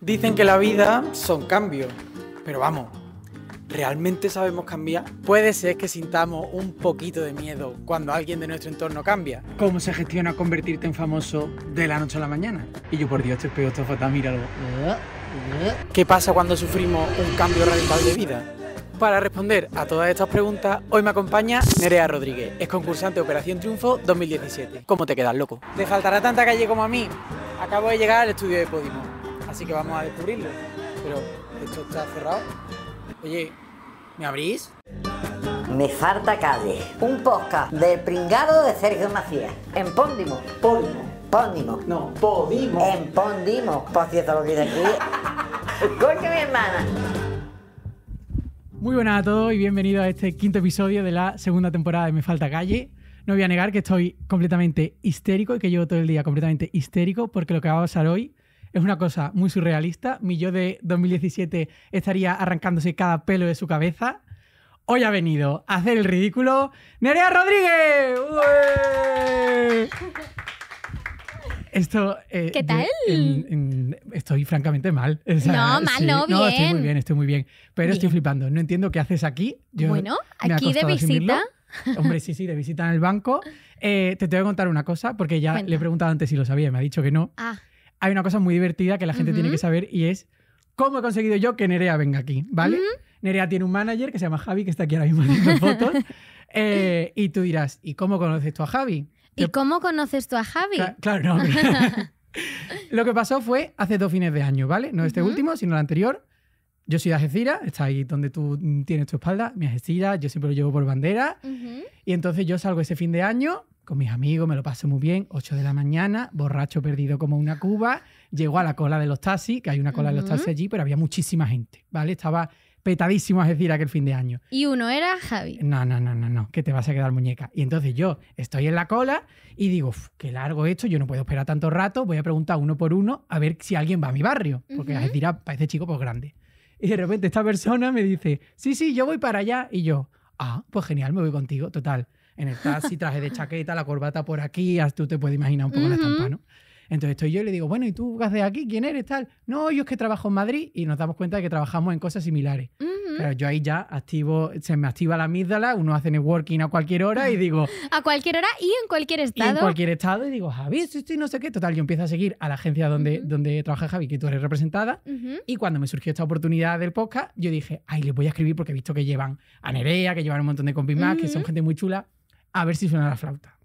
Dicen que la vida son cambios, pero vamos, ¿realmente sabemos cambiar? Puede ser que sintamos un poquito de miedo cuando alguien de nuestro entorno cambia. ¿Cómo se gestiona convertirte en famoso de la noche a la mañana? Y yo, por Dios, te pego esta mirar algo. ¿Qué pasa cuando sufrimos un cambio radical de vida? Para responder a todas estas preguntas, hoy me acompaña Nerea Rodríguez, es concursante de Operación Triunfo 2017. ¿Cómo te quedas, loco? ¿Te faltará tanta calle como a mí? Acabo de llegar al estudio de Podimo, así que vamos a descubrirlo. Pero esto está cerrado. Oye, ¿me abrís? Me falta calle. Un podcast del pringado de Sergio Macías. En Pondimo. Podimo. Podimo. No, Podimo. En Pondimo. Por cierto, lo que aquí. Coño, mi hermana. Muy buenas a todos y bienvenidos a este quinto episodio de la segunda temporada de Me Falta Calle. No voy a negar que estoy completamente histérico y que llevo todo el día completamente histérico porque lo que va a pasar hoy es una cosa muy surrealista. Mi yo de 2017 estaría arrancándose cada pelo de su cabeza. Hoy ha venido a hacer el ridículo Nerea Rodríguez. Esto. Eh, ¿Qué tal? estoy francamente mal. no, mal, no, bien. No, estoy muy bien, estoy muy bien. Pero estoy flipando. No entiendo qué haces aquí. bueno, aquí de visita. Hombre, sí, sí, de visita en el banco. Eh, te, te voy a contar una cosa, porque ya le he preguntado antes si lo sabía y me ha dicho que no. Ah. Hay una cosa muy divertida que la gente tiene que saber y es cómo he conseguido yo que Nerea venga aquí, ¿vale? Nerea tiene un manager que se llama Javi, que está aquí ahora mismo haciendo fotos. Eh, y tú dirás, ¿y cómo conoces tú a Javi? ¿Y cómo conoces tú a Javi? claro, Lo que pasó fue hace dos fines de año, ¿vale? No este último, sino el anterior yo soy de Algeciras, está ahí donde tú mm, tienes tu espalda, mi Algeciras, yo siempre lo llevo por bandera. Y entonces yo salgo ese fin de año con mis amigos, me lo paso muy bien, 8 de la mañana, borracho perdido como una cuba, llego a la cola de los taxis, que hay una cola de los taxis allí, pero había muchísima gente, ¿vale? Estaba petadísimo decir aquel fin de año. Y uno era Javi. No, no, no, no, no, que te vas a quedar muñeca. Y entonces yo estoy en la cola y digo, qué largo esto, yo no puedo esperar tanto rato, voy a preguntar uno por uno a ver si alguien va a mi barrio, porque uh Algeciras parece chico pues grande. Y de repente esta persona me dice, sí, sí, yo voy para allá. Y yo, ah, pues genial, me voy contigo. Total, en el taxi, traje de chaqueta, la corbata por aquí, tú te puedes imaginar un poco la estampa, ¿no? Entonces estoy yo y le digo, bueno, ¿y tú vas de aquí? ¿Quién eres? Tal. No, yo es que trabajo en Madrid y nos damos cuenta de que trabajamos en cosas similares. Pero yo ahí ya activo, se me activa la amígdala, uno hace networking a cualquier hora y digo... a cualquier hora y en cualquier estado. Y en cualquier estado y digo, Javi, estoy, estoy, no sé qué. Total, yo empiezo a seguir a la agencia donde, donde trabaja Javi, que tú eres representada. Y cuando me surgió esta oportunidad del podcast, yo dije, ay, les voy a escribir porque he visto que llevan a Nerea, que llevan un montón de compis más, que son gente muy chula. A ver si suena la flauta.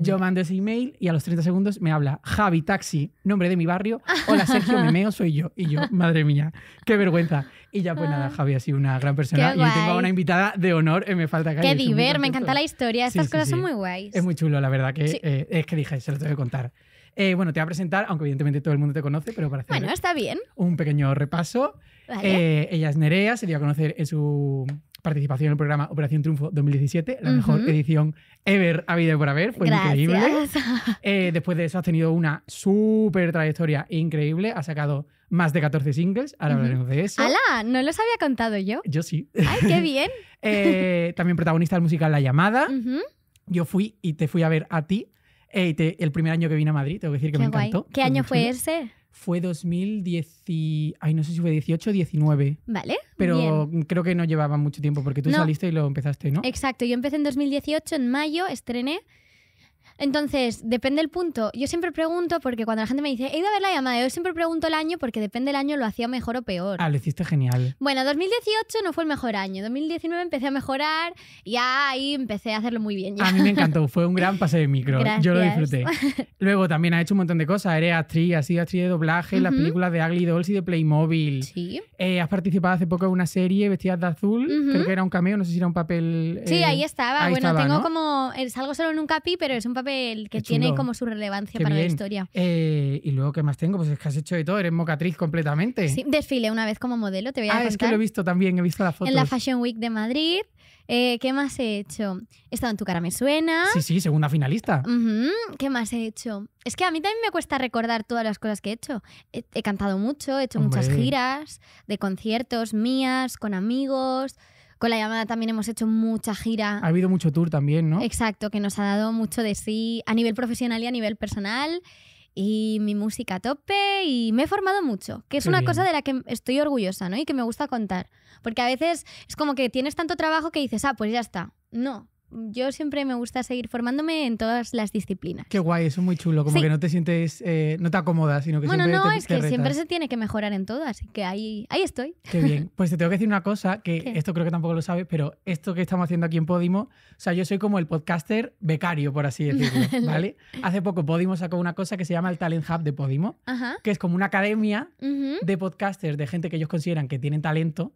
Yo mando ese email y a los 30 segundos me habla Javi Taxi, nombre de mi barrio. Hola Sergio Memeo, soy yo. Y yo, madre mía, qué vergüenza. Y ya pues nada, ah. Javi ha sido una gran persona. y tengo a una invitada de honor eh, Me Falta Calle. Qué diver, me encanta la historia. Estas cosas son muy guays. Es muy chulo, la verdad, que eh, es que dije, se lo tengo que contar. Eh, bueno, te voy a presentar, aunque evidentemente todo el mundo te conoce, pero para hacer está bien. un pequeño repaso. ella es Nerea, se dio a conocer en su participación en el programa Operación Triunfo 2017, la mejor edición ever ha habido por haber, fue increíble. Eh, después de eso has tenido una súper trayectoria increíble, has sacado más de 14 singles, ahora hablaremos de eso. ¡Hala! ¿No los había contado yo? Yo sí. ¡Ay, qué bien! Eh, también protagonista del musical La Llamada. Yo fui y te fui a ver a ti. Eh, el primer año que vine a Madrid, tengo que decir que me encantó. ¿Qué año fue ese? fue 2010. ay, no sé si fue 18 o 19. Vale. Pero creo que no llevaba mucho tiempo porque tú saliste y lo empezaste, ¿no? Exacto, yo empecé en 2018, en mayo estrené entonces, depende el punto. Yo siempre pregunto, porque cuando la gente me dice, he ido a ver la llamada, yo siempre pregunto el año porque depende del año lo hacía mejor o peor. Ah, lo hiciste genial. Bueno, 2018 no fue el mejor año. 2019 empecé a mejorar y ahí empecé a hacerlo muy bien. A mí me encantó, fue un gran pase de micro. Yo lo disfruté. Luego también has hecho un montón de cosas. Eres actriz, has sido actriz de doblaje, las películas de Agli Dolls y de Playmobil. Sí. Eh, has participado hace poco en una serie vestidas de azul. Creo que era un cameo, no sé si era un papel. Sí, eh, ahí estaba. bueno, tengo como como. Salgo solo en un capi, pero es un papel el que tiene como su relevancia para la historia. Eh, y luego, ¿qué más tengo? Pues es que has hecho de todo, eres mocatriz completamente. Sí, desfilé una vez como modelo, te voy a Ah, es que lo he visto también, he visto la foto. En la Fashion Week de Madrid. Eh, ¿Qué más he hecho? He estado en Tu cara me suena. Sí, sí, segunda finalista. ¿Qué más he hecho? Es que a mí también me cuesta recordar todas las cosas que he hecho. He, cantado mucho, he hecho muchas giras de conciertos mías, con amigos, con la llamada también hemos hecho mucha gira. Ha habido mucho tour también, ¿no? Exacto, que nos ha dado mucho de sí a nivel profesional y a nivel personal. Y mi música a tope y me he formado mucho, que es una cosa de la que estoy orgullosa, ¿no? Y que me gusta contar. Porque a veces es como que tienes tanto trabajo que dices, ah, pues ya está. No, yo siempre me gusta seguir formándome en todas las disciplinas. Qué guay, eso es muy chulo, como que no te sientes, eh, no te acomodas, sino que bueno, no, es que siempre se tiene que mejorar en todo, así que ahí, ahí estoy. Qué bien, pues te tengo que decir una cosa, que esto creo que tampoco lo sabes, pero esto que estamos haciendo aquí en Podimo, o sea, yo soy como el podcaster becario, por así decirlo, ¿vale? Hace poco Podimo sacó una cosa que se llama el Talent Hub de Podimo, que es como una academia de podcasters, de gente que ellos consideran que tienen talento,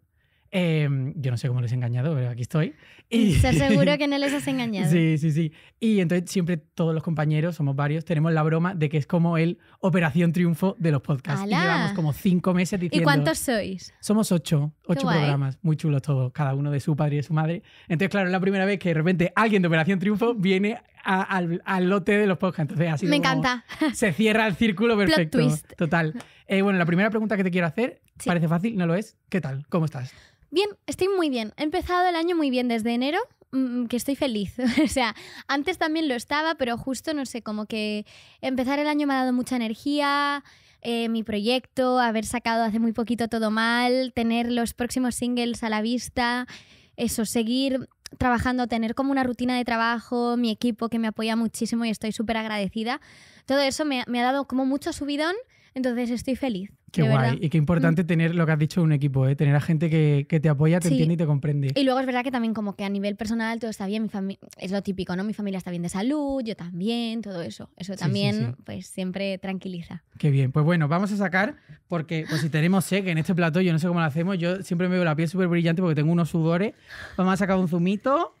Em, yo no sé cómo les he engañado, pero aquí estoy. Mm, y... Ser seguro que no les has engañado. sí, sí, sí. Y entonces siempre todos los compañeros, somos varios, tenemos la broma de que es como el Operación Triunfo de los podcasts. Y llevamos como cinco meses diciendo... ¿Y cuántos sois? Somos ocho, ocho programas, muy chulos todos, cada uno de su padre y su madre. Entonces, claro, es la primera vez que de repente alguien de Operación Triunfo viene al, lote de los podcasts. Me encanta. Se cierra el círculo perfecto. Total. Eh, bueno, la primera pregunta que te quiero hacer, parece fácil, no lo es. ¿Qué tal? ¿Cómo estás? Bien, estoy muy bien. He empezado el año muy bien desde enero mm, mm, que estoy feliz. o sea, antes también lo estaba, pero justo, no sé, como que empezar el año me ha dado mucha energía, eh, mi proyecto, haber sacado hace muy poquito todo mal, tener los próximos singles a la vista, eso, seguir trabajando, tener como una rutina de trabajo, mi equipo que me apoya muchísimo y estoy súper agradecida. Todo eso me, me, ha dado como mucho subidón entonces estoy feliz. Qué guay. Y qué importante mm. tener lo que has dicho un equipo, ¿eh? tener a gente que, te apoya, te entiende y te comprende. Y luego es verdad que también como que a nivel personal todo está bien, mi es lo típico, ¿no? Mi familia está bien de salud, yo también, todo eso. Eso también pues siempre tranquiliza. Qué bien. Pues bueno, vamos a sacar porque pues si tenemos sé que en este plato yo no sé cómo lo hacemos, yo siempre me veo la piel súper brillante porque tengo unos sudores. Vamos a sacar un zumito.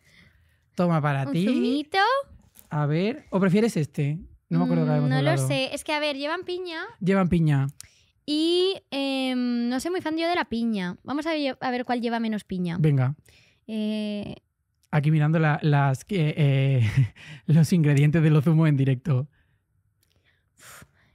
Toma para ti. Un zumito. A ver, ¿o prefieres este? No me acuerdo mm, No lo sé. Es que, a ver, llevan piña. Llevan piña. Y em, no soy muy fan yo de la piña. Vamos a ver, a ver cuál lleva menos piña. Venga. Eh, Aquí mirando las, eh, los ingredientes de los zumo en directo.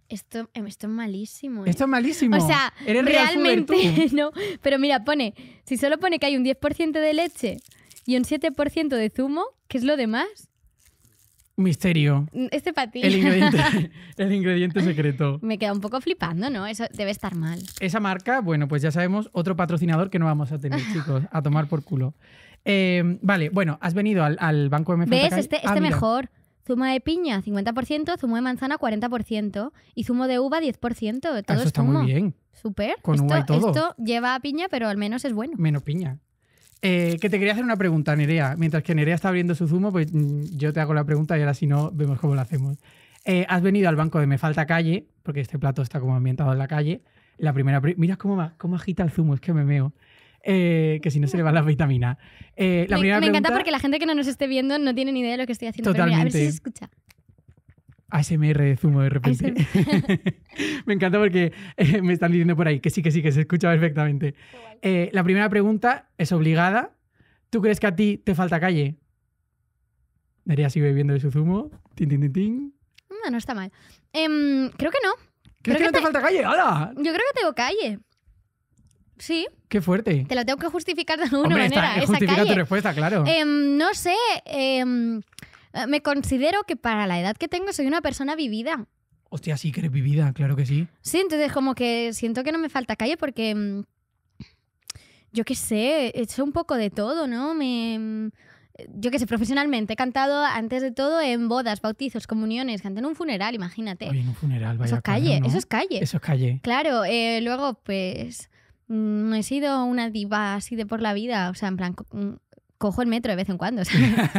esto, em, esto es malísimo. ¿eh? Esto es malísimo. O sea, realmente no. Pero mira, pone, si solo pone que hay un 10% de leche y un 7% de zumo, qué es lo demás, Misterio. Mm, este patín El ingrediente, secreto. Me queda un poco flipando, ¿no? Eso debe estar mal. Esa marca, bueno, pues ya sabemos, otro patrocinador que no vamos a tener, chicos, a tomar por culo. Em, vale, bueno, has venido al, Banco MF. ¿Ves? Este, ah, este mejor. Zumo de piña, 50%, zumo de manzana, 40%, y zumo de uva, 10%. Todo ah, Eso está muy bien. Súper. Con esto, Esto lleva a piña, pero al menos es bueno. Menos piña. Eh, que te quería hacer una pregunta, Nerea. Mientras que Nerea está abriendo su zumo, pues mm, yo te hago la pregunta y ahora si no, vemos cómo lo hacemos. Eh, has venido al banco de Me Falta Calle, porque este plato está como ambientado en la calle. La primera. Mira cómo, cómo agita el zumo, es que me meo. Eh, que si no se le van las vitaminas. la me, me encanta porque la gente que no nos esté viendo no tiene ni idea de lo que estoy haciendo. a ver si se escucha. ASMR de zumo de repente. me encanta porque eh, me están diciendo por ahí que sí, que sí, que se escucha perfectamente. Eh, la primera pregunta es obligada. ¿Tú crees que a ti te falta calle? Daría sigue bebiendo de su zumo. No, no está mal. Em, creo que no. ¿Crees que, no te, falta calle? ¡Hala! Yo creo que tengo calle. Sí. Qué fuerte. Te lo tengo que justificar de alguna manera. justifica tu respuesta, claro. Em, no sé. Em, eh, me considero que para la edad que tengo soy una persona vivida. Hostia, sí que eres vivida, claro que sí. Sí, entonces como que siento que no me falta calle porque... Mm, yo qué sé, he hecho un poco de todo, ¿no? Me mm, yo qué sé, profesionalmente. He cantado antes de todo en bodas, bautizos, comuniones, canté en un funeral, imagínate. en un funeral, vaya Eso es calle, eso es calle. Eso es calle. Claro, eh, luego pues mm, no he sido una diva así de por la vida, o sea, en plan cojo el metro de vez en cuando.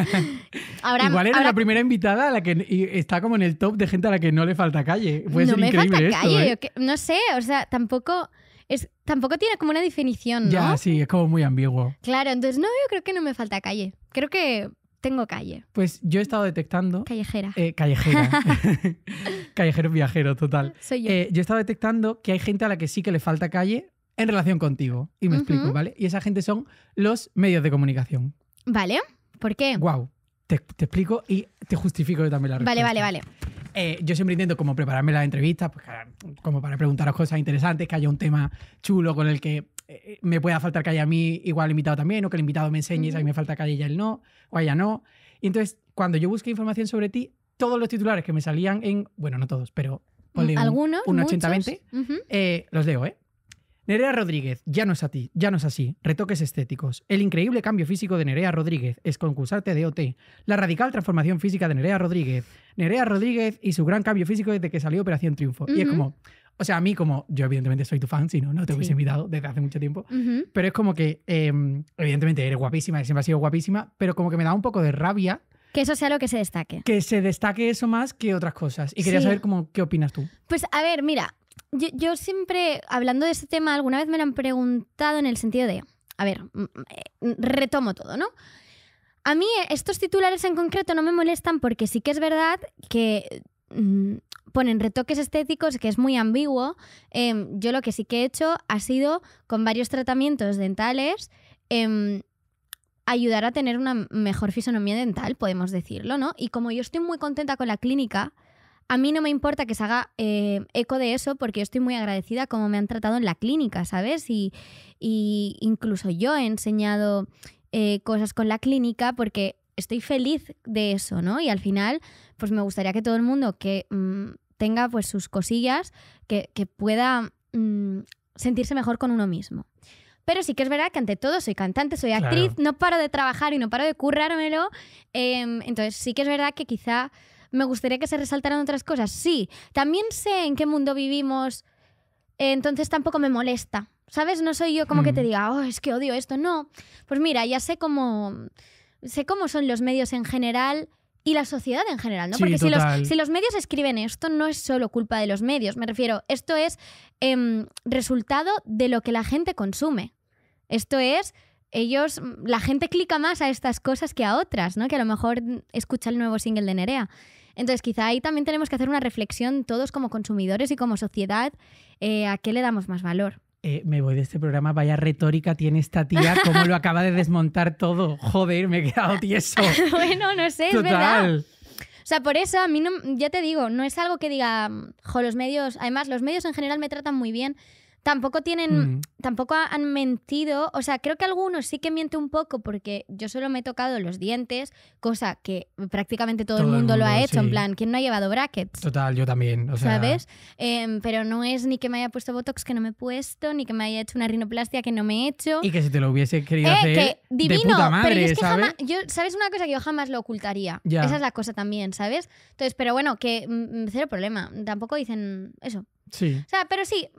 ahora, Igual era la primera invitada a la que está como en el top de gente a la que no le falta calle. no no sé, o sea, tampoco... Es, tampoco tiene como una definición, ¿no? Ya, sí, es como muy ambiguo. Claro, entonces no, yo creo que no me falta calle. Creo que tengo calle. Pues yo he estado detectando. Callejera. Eh, callejera. Callejero viajero, total. Soy yo. Eh, yo he estado detectando que hay gente a la que sí que le falta calle, en relación contigo. Y me explico, ¿vale? Y esa gente son los medios de comunicación. Vale, ¿por qué? Guau. Te, explico y te justifico yo también la respuesta. Vale, vale, eh, vale. yo siempre intento como prepararme las entrevistas, pues, como para preguntaros cosas interesantes, que haya un tema chulo con el que eh, me pueda faltar que haya a mí igual invitado también, o que el invitado me enseñe, y a mí me falta que haya él no, o a ella no. Y entonces, cuando yo busqué información sobre ti, todos los titulares que me salían en, bueno, no todos, pero mm, algunos, un, 80 eh, los leo, ¿eh? Nerea Rodríguez, ya no es a ti, ya no es así. Retoques estéticos. El increíble cambio físico de Nerea Rodríguez es concursarte de OT. La radical transformación física de Nerea Rodríguez. Nerea Rodríguez y su gran cambio físico desde que salió Operación Triunfo. Y es como, o sea, a mí como, yo evidentemente soy tu fan, si no, no te hubiese invitado desde hace mucho tiempo, pero es como que, em, evidentemente eres guapísima, siempre has sido guapísima, pero como que me da un poco de rabia. Que eso sea lo que se destaque. Que se destaque eso más que otras cosas. Y quería saber cómo, qué opinas tú. Pues a ver, mira, yo, siempre, hablando de este tema, alguna vez me lo han preguntado en el sentido de, a ver, mm, mm, eh, mm, retomo todo, ¿no? A mí estos titulares en concreto no me molestan porque sí que es verdad que ponen retoques estéticos que es muy ambiguo. Em, yo lo que sí que he hecho ha sido con varios tratamientos dentales. Em, ayudar a tener una mejor fisonomía dental, podemos decirlo, ¿no? Y como yo estoy muy contenta con la clínica, a mí no me importa que se haga eh, eco de eso porque yo estoy muy agradecida como me han tratado en la clínica, ¿sabes? Y, incluso yo he enseñado eh, cosas con la clínica porque estoy feliz de eso, ¿no? Y al final, pues me gustaría que todo el mundo que mm, tenga pues sus cosillas, que, pueda mm, sentirse mejor con uno mismo. Pero sí que es verdad que ante todo soy cantante, soy actriz, no paro de trabajar y no paro de currármelo. Eh, entonces sí que es verdad que quizá ¿Me gustaría que se resaltaran otras cosas? Sí. También sé en qué mundo vivimos, eh, entonces tampoco me molesta. ¿Sabes? No soy yo como que te mm. diga, oh, es que odio esto. No. Pues mira, ya sé cómo, sé cómo son los medios en general y la sociedad en general, ¿no? Porque si los, medios escriben esto, no es solo culpa de los medios, me refiero, esto es em, resultado de lo que la gente consume. Esto es, ellos, la gente clica más a estas cosas que a otras, ¿no? Que a lo mejor escucha el nuevo single de Nerea. Entonces, quizá ahí también tenemos que hacer una reflexión todos como consumidores y como sociedad eh, a qué le damos más valor. Eh, me voy de este programa, vaya retórica tiene esta tía, cómo lo acaba de desmontar todo. Joder, me he quedado tieso. bueno, no sé, es verdad. O sea, por eso a mí ya te digo, no es algo que diga, mm, joder, los medios, además los medios en general me tratan muy bien, tampoco tienen, mm. tampoco han mentido, o sea, creo que algunos sí que miente un poco porque yo solo me he tocado los dientes, cosa que prácticamente todo, el, mundo lo ha hecho, en plan, ¿quién no ha llevado brackets? Total, yo también, ¿Sabes? Em, pero no es ni que me haya puesto Botox que no me he puesto, ni que me haya hecho una rinoplastia que no me he hecho. Y que si te lo hubiese querido eh, hacer, que, divino, pero es que ¿sabes? Jamás, ¿sabes una cosa que yo jamás lo ocultaría? Esa es la cosa también, ¿sabes? Entonces, pero bueno, que mm, mm, cero problema, tampoco dicen eso. Sí. O sea, pero sí,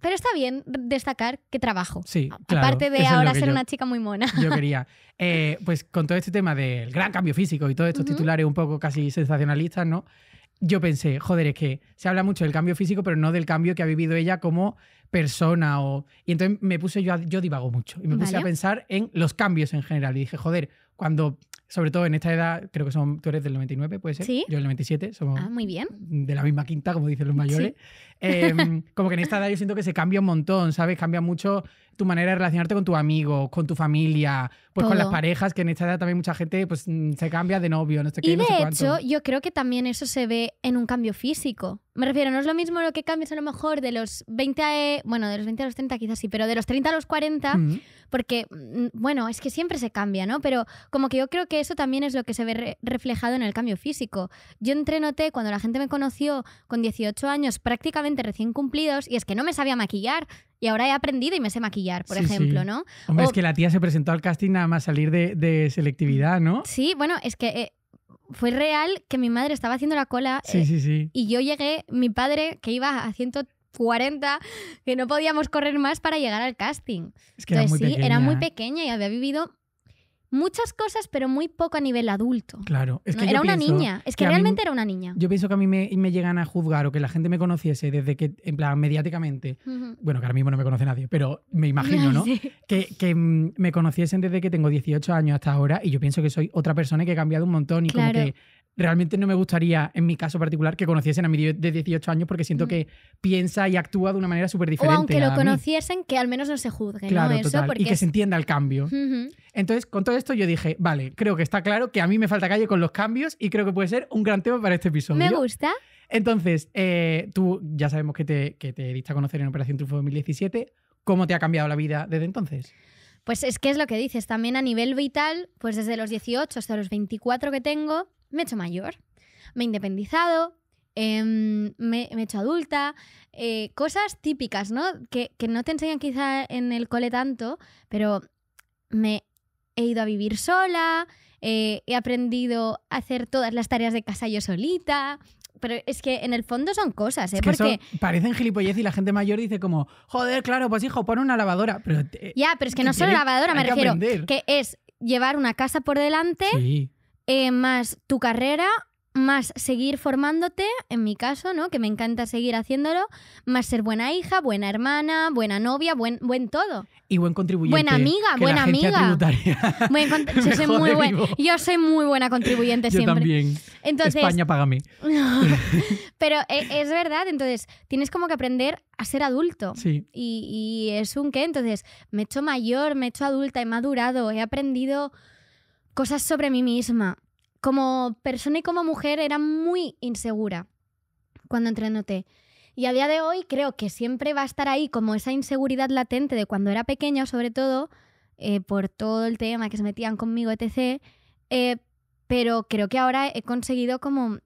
pero está bien destacar que trabajo. Sí, claro, Aparte de ahora ser una chica muy mona. Yo quería. Eh, pues con todo este tema del gran cambio físico y todos estos titulares un poco casi sensacionalistas, ¿no? Yo pensé, joder, es que se habla mucho del cambio físico, pero no del cambio que ha vivido ella como persona. O... Y entonces me puse yo, yo divago mucho y me puse a pensar en los cambios en general. Y dije, joder, cuando, sobre todo en esta edad, creo que son, tú eres del 99, puede ser. Sí. Yo del 97, somos. Ah, muy bien. De la misma quinta, como dicen los mayores. Sí. Em, como que en esta edad yo siento que se cambia un montón, ¿sabes? Cambia mucho tu manera de relacionarte con tu amigo, con tu familia, pues con las parejas, que en esta edad también mucha gente pues, mm, se cambia de novio, no sé qué. Y de hecho, yo creo que también eso se ve en un cambio físico. Me refiero, no es lo mismo lo que cambias a lo mejor de los 20 a, e, bueno, de los 20 a los 30 quizás sí, pero de los 30 a los 40, porque, mm, bueno, es que siempre se cambia, ¿no? Pero como que yo creo que eso también es lo que se ve reflejado en el cambio físico. Yo entré, cuando la gente me conoció con 18 años, prácticamente recién cumplidos y es que no me sabía maquillar y ahora he aprendido y me sé maquillar, por ejemplo, ¿no? Hombre, es que la tía se presentó al casting nada más salir de, selectividad, ¿no? Sí, bueno, es que eh, fue real que mi madre estaba haciendo la cola eh, y yo llegué, mi padre que iba a 140, que no podíamos correr más para llegar al casting. Es que Entonces, sí, era muy pequeña y había vivido muchas cosas, pero muy poco a nivel adulto. Claro, es que era una niña, es que, realmente era una niña. Yo pienso que a mí me, llegan a juzgar o que la gente me conociese desde que, en plan, mediáticamente, bueno, que ahora mismo no me conoce nadie, pero me imagino, ¿no? que, mm, me conociesen desde que tengo 18 años hasta ahora y yo pienso que soy otra persona y que he cambiado un montón y como que realmente no me gustaría, en mi caso particular, que conociesen a mí de 18 años porque siento mm. que piensa y actúa de una manera súper diferente. O aunque lo conociesen, que al menos no se juzgue, claro, Eso y que se entienda el cambio. Entonces, con todo esto yo dije, vale, creo que está claro que a mí me falta calle con los cambios y creo que puede ser un gran tema para este episodio. Me gusta. Entonces, eh, tú ya sabemos que te, que diste a conocer en Operación Trufo 2017. ¿Cómo te ha cambiado la vida desde entonces? Pues es que es lo que dices, también a nivel vital, pues desde los 18 hasta los 24 que tengo, me he hecho mayor, me he independizado, em, me, he hecho adulta, eh, cosas típicas, ¿no? Que, no te enseñan quizá en el cole tanto, pero me he ido a vivir sola, eh, he aprendido a hacer todas las tareas de casa yo solita. Pero es que en el fondo son cosas, ¿eh? Es que Porque... parecen gilipollez y la gente mayor dice como, joder, claro, pues hijo, pon una lavadora. Pero ya, pero es que no solo lavadora, me refiero. Que es llevar una casa por delante sí eh, más tu carrera, más seguir formándote, en mi caso, ¿no? Que me encanta seguir haciéndolo, más ser buena hija, buena hermana, buena novia, buen, buen todo. Y buen contribuyente. Buena amiga, buena amiga. yo, soy muy yo soy muy buena contribuyente yo siempre. También. Entonces, España, a mí. pero eh, es verdad, entonces tienes como que aprender a ser adulto. Sí. Y, y es un qué. Entonces, me he hecho mayor, me he hecho adulta, he madurado, he aprendido cosas sobre mí misma. Como persona y como mujer era muy insegura cuando entré Y a día de hoy creo que siempre va a estar ahí como esa inseguridad latente de cuando era pequeña, sobre todo, eh, por todo el tema que se metían conmigo, etc. Eh, pero creo que ahora he conseguido como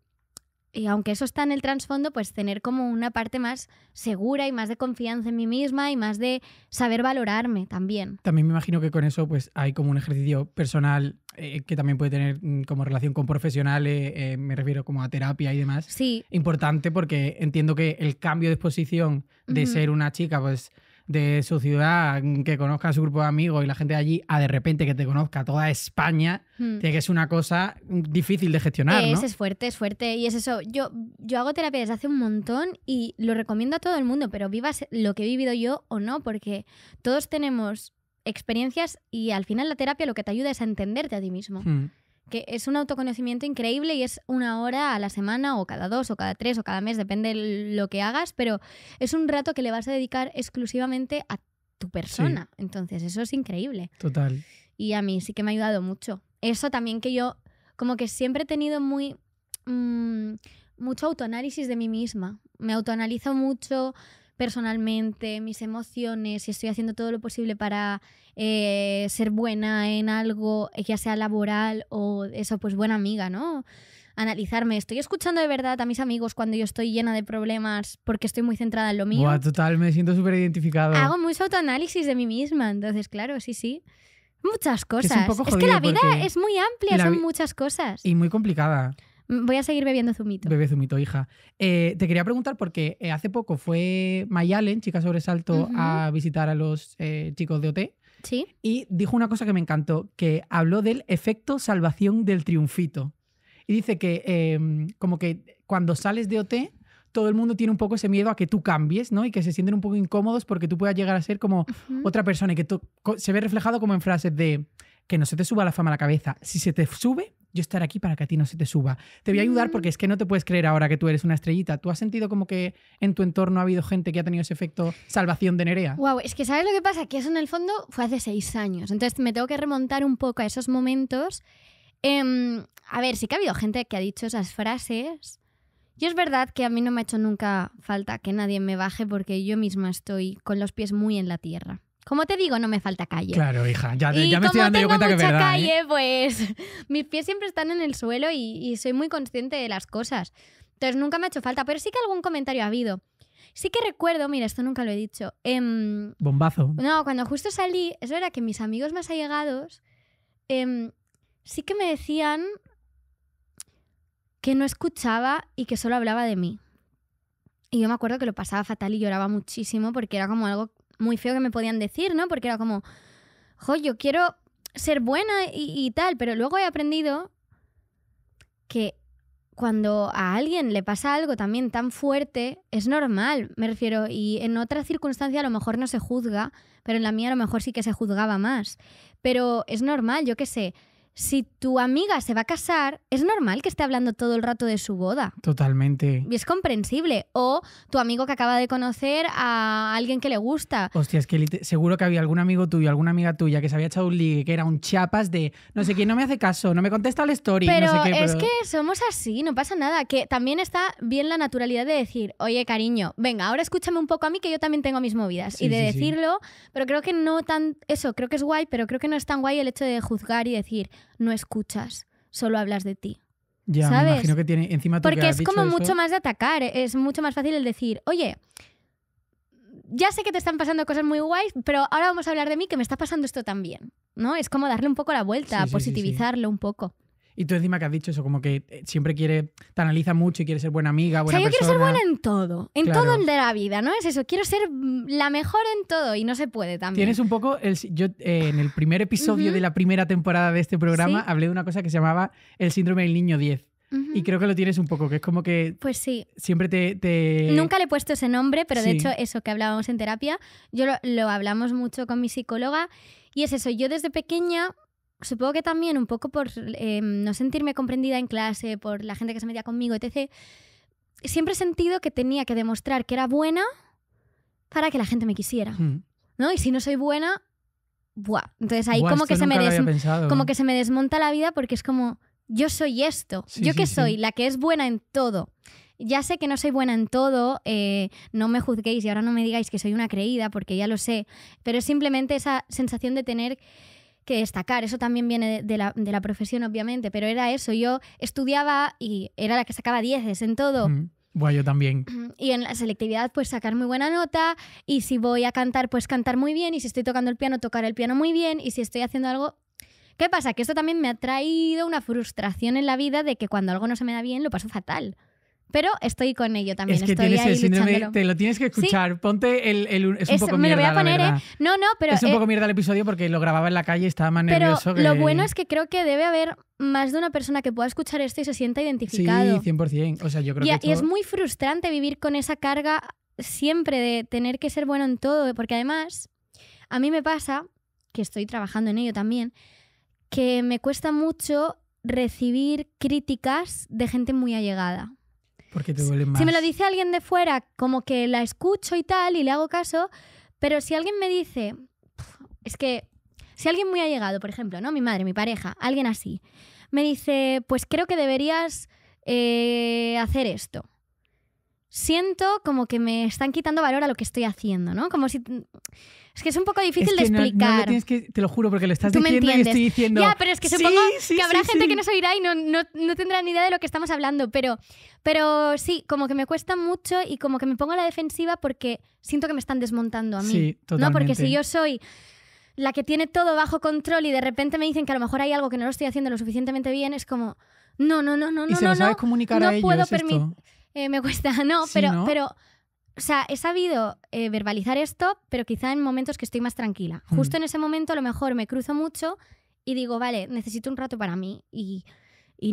y aunque eso está en el trasfondo, pues tener como una parte más segura y más de confianza en mí misma y más de saber valorarme también. También me imagino que con eso pues hay como un ejercicio personal eh, que también puede tener mm, como relación con profesionales, eh, eh, me refiero como a terapia y demás. Sí. Importante porque entiendo que el cambio de exposición de ser una chica pues de su ciudad, mm, que conozca a su grupo de amigos y la gente de allí, a de repente que te conozca toda España, hmm. tiene que es una cosa mm, difícil de gestionar. Es, es fuerte, es fuerte. Y es eso, yo, yo hago terapia desde hace un montón y lo recomiendo a todo el mundo, pero vivas lo que he vivido yo o no, porque todos tenemos experiencias y al final la terapia lo que te ayuda es a entenderte a ti mismo. Hmm que es un autoconocimiento increíble y es una hora a la semana o cada dos o cada tres o cada mes, depende lo que hagas, pero es un rato que le vas a dedicar exclusivamente a tu persona. Entonces, eso es increíble. Total. Y a mí sí que me ha ayudado mucho. Eso también que yo, como que siempre he tenido muy... Mm, mucho autoanálisis de mí misma. Me autoanalizo mucho, personalmente, mis emociones, si estoy haciendo todo lo posible para eh, ser buena en algo, eh, ya sea laboral o eso, pues buena amiga, ¿no? Analizarme, estoy escuchando de verdad a mis amigos cuando yo estoy llena de problemas porque estoy muy centrada en lo mío. total, me siento súper identificado. Hago mucho autoanálisis de mí misma, entonces, claro, sí, sí. Muchas cosas. es, que la vida es muy amplia, son muchas cosas. Y muy complicada. Mm, voy a seguir bebiendo zumito. Bebe zumito, hija. Eh, te quería preguntar porque eh, hace poco fue Mayalen, chica sobresalto, a visitar a los eh, chicos de OT. Sí. Y dijo una cosa que me encantó, que habló del efecto salvación del triunfito. Y dice que em, como que cuando sales de OT, todo el mundo tiene un poco ese miedo a que tú cambies, ¿no? Y que se sienten un poco incómodos porque tú puedas llegar a ser como otra persona y que se ve reflejado como en frases de que no se te suba la fama a la cabeza. Si se te sube, yo estar aquí para que a ti no se te suba. Te voy a ayudar porque es que no te puedes creer ahora que tú eres una estrellita. ¿Tú has sentido como que en tu entorno ha habido gente que ha tenido ese efecto salvación de Nerea? Wow, es que ¿sabes lo que pasa? Que eso en el fondo fue hace seis años. Entonces me tengo que remontar un poco a esos momentos. Em, a ver, sí que ha habido gente que ha dicho esas frases. Y es verdad que a mí no me ha hecho nunca falta que nadie me baje porque yo misma estoy con los pies muy en la tierra como te digo, no me falta calle. Claro, hija, ya, me estoy dando cuenta que me mucha ¿eh? calle, pues mis pies siempre están en el suelo y, soy muy consciente de las cosas. Entonces nunca me ha hecho falta, pero sí que algún comentario ha habido. Sí que recuerdo, mira, esto nunca lo he dicho. Em, Bombazo. No, cuando justo salí, es verdad que mis amigos más allegados em, sí que me decían que no escuchaba y que solo hablaba de mí. Y yo me acuerdo que lo pasaba fatal y lloraba muchísimo porque era como algo muy feo que me podían decir, ¿no? Porque era como, jo, yo quiero ser buena y, tal, pero luego he aprendido que cuando a alguien le pasa algo también tan fuerte, es normal, me refiero, y en otra circunstancia a lo mejor no se juzga, pero en la mía a lo mejor sí que se juzgaba más. Pero es normal, yo qué sé, si tu amiga se va a casar, es normal que esté hablando todo el rato de su boda. Totalmente. Y es comprensible. O tu amigo que acaba de conocer a alguien que le gusta. Hostia, es que seguro que había algún amigo tuyo, alguna amiga tuya que se había echado un ligue, que era un chapas de no sé quién no me hace caso, no me contesta la story. Pero no sé qué, es que somos así, no pasa nada. Que también está bien la naturalidad de decir, oye, cariño, venga, ahora escúchame un poco a mí que yo también tengo mis movidas. y de decirlo, pero creo que no tan. Eso, creo que es guay, pero creo que no es tan guay el hecho de juzgar y decir no escuchas, solo hablas de ti. Ya, ¿sabes? me imagino que tiene encima Porque es como mucho más de atacar, es mucho más fácil el decir, oye, ya sé que te están pasando cosas muy guays, pero ahora vamos a hablar de mí que me está pasando esto también. ¿No? Es como darle un poco la vuelta, positivizarlo un poco. Y tú encima que has dicho eso, como que eh, siempre quiere, te analiza mucho y quiere ser buena amiga, buena o sea, yo quiero ser buena en todo, en todo el de la vida, ¿no? Es eso, quiero ser mm, la mejor en todo y no se puede también. Tienes un poco, yo eh, en el primer episodio de la primera temporada de este programa hablé de una cosa que se llamaba el síndrome del niño 10. Y creo que lo tienes un poco, que es como que. Pues sí. Siempre te. Nunca le he puesto ese nombre, pero de hecho, eso que hablábamos en terapia, yo lo hablamos mucho con mi psicóloga. Y es eso, yo desde pequeña Supongo que también un poco por em, no sentirme comprendida en clase, por la gente que se metía conmigo, etc. Siempre he sentido que tenía que demostrar que era buena para que la gente me quisiera. Hmm. ¿No? Y si no soy buena, buah. Entonces ahí como, que se me como ¿eh? que se me desmonta la vida porque es como, yo soy esto. ¿Yo que qué soy? La que es buena en todo. Ya sé que no soy buena en todo, eh, no me juzguéis y ahora no me digáis que soy una creída porque ya lo sé, pero es simplemente esa sensación de tener que destacar. Eso también viene de la, de la, profesión, obviamente, pero era eso. Yo estudiaba y era la que sacaba dieces en todo. Bueno, yo también. Y en la selectividad, pues sacar muy buena nota. Y si voy a cantar, pues cantar muy bien. Y si estoy tocando el piano, tocar el piano muy bien. Y si estoy haciendo algo. ¿Qué pasa? Que esto también me ha traído una frustración en la vida de que cuando algo no se me da bien, lo paso fatal. Pero estoy con ello también. Es que estoy ahí el te lo tienes que escuchar. Ponte el, es un poco me mierda, lo voy a poner, eh. No, no, pero es un poco mierda el episodio porque lo grababa en la calle y estaba más pero nervioso. Lo bueno es que creo que debe haber más de una persona que pueda escuchar esto y se sienta identificado. Sí, 100%. O sea, yo creo que y es muy frustrante vivir con esa carga siempre de tener que ser bueno en todo, porque además a mí me pasa que estoy trabajando en ello también, que me cuesta mucho recibir críticas de gente muy allegada. Porque te duele Si me lo dice alguien de fuera, como que la escucho y tal, y le hago caso, pero si alguien me dice, es que, si alguien muy allegado, por ejemplo, ¿no? Mi madre, mi pareja, alguien así, me dice, pues creo que deberías eh, hacer esto. Siento como que me están quitando valor a lo que estoy haciendo, ¿no? Como si es que es un poco difícil de explicar. te lo juro, porque lo estás diciendo y estoy diciendo. Ya, pero es que supongo que habrá gente que nos oirá y no, no, no, tendrá ni idea de lo que estamos hablando. Pero, pero sí, como que me cuesta mucho y como que me pongo a la defensiva porque siento que me están desmontando a mí. Sí, totalmente. ¿no? Porque si yo soy la que tiene todo bajo control y de repente me dicen que a lo mejor hay algo que no lo estoy haciendo lo suficientemente bien, es como, no, no, no, no, ¿Y no, no, no puedo permitir. Eh, me cuesta, no, pero, ¿no? pero o sea, he sabido eh, verbalizar esto, pero quizá en momentos que estoy más tranquila. Mm. Justo en ese momento a lo mejor me cruzo mucho y digo, vale, necesito un rato para mí. Y,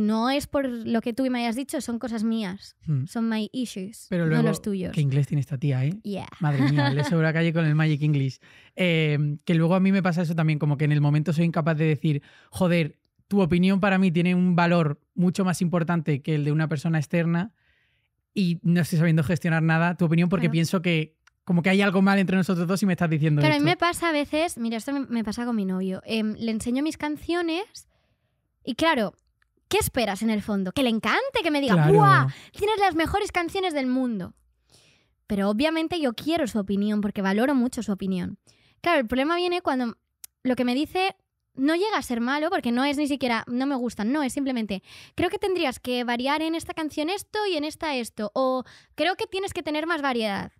no es por lo que tú me hayas dicho, son cosas mías. Mm. Son my issues, no los tuyos. ¿Qué inglés tiene esta tía, eh? Madre mía, le sobra calle con el Magic English. Em, que luego a mí me pasa eso también, como que en el momento soy incapaz de decir, joder, tu opinión para mí tiene un valor mucho más importante que el de una persona externa y no estoy sabiendo gestionar nada tu opinión porque pienso que como que hay algo mal entre nosotros dos y me estás diciendo Claro, a mí me pasa a veces, mira, esto me, pasa con mi novio, em, le enseño mis canciones y claro, ¿qué esperas en el fondo? Que le encante, que me diga, "Guau, Tienes las mejores canciones del mundo. Pero obviamente yo quiero su opinión porque valoro mucho su opinión. Claro, el problema viene cuando lo que me dice no llega a ser malo porque no es ni siquiera no me gustan, no, es simplemente creo que tendrías que variar en esta canción esto y en esta esto o creo que tienes que tener más variedad.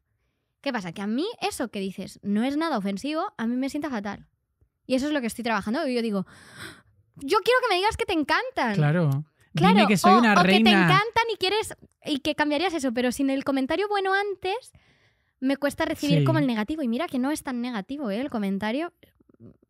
¿Qué pasa? Que a mí eso que dices no es nada ofensivo, a mí me sienta fatal. Y eso es lo que estoy trabajando y yo digo, yo quiero que me digas que te encantan. Claro. Claro, Dime que soy una te encantan y quieres y que cambiarías eso, pero sin el comentario bueno antes me cuesta recibir como el negativo y mira que no es tan negativo, ¿eh? El comentario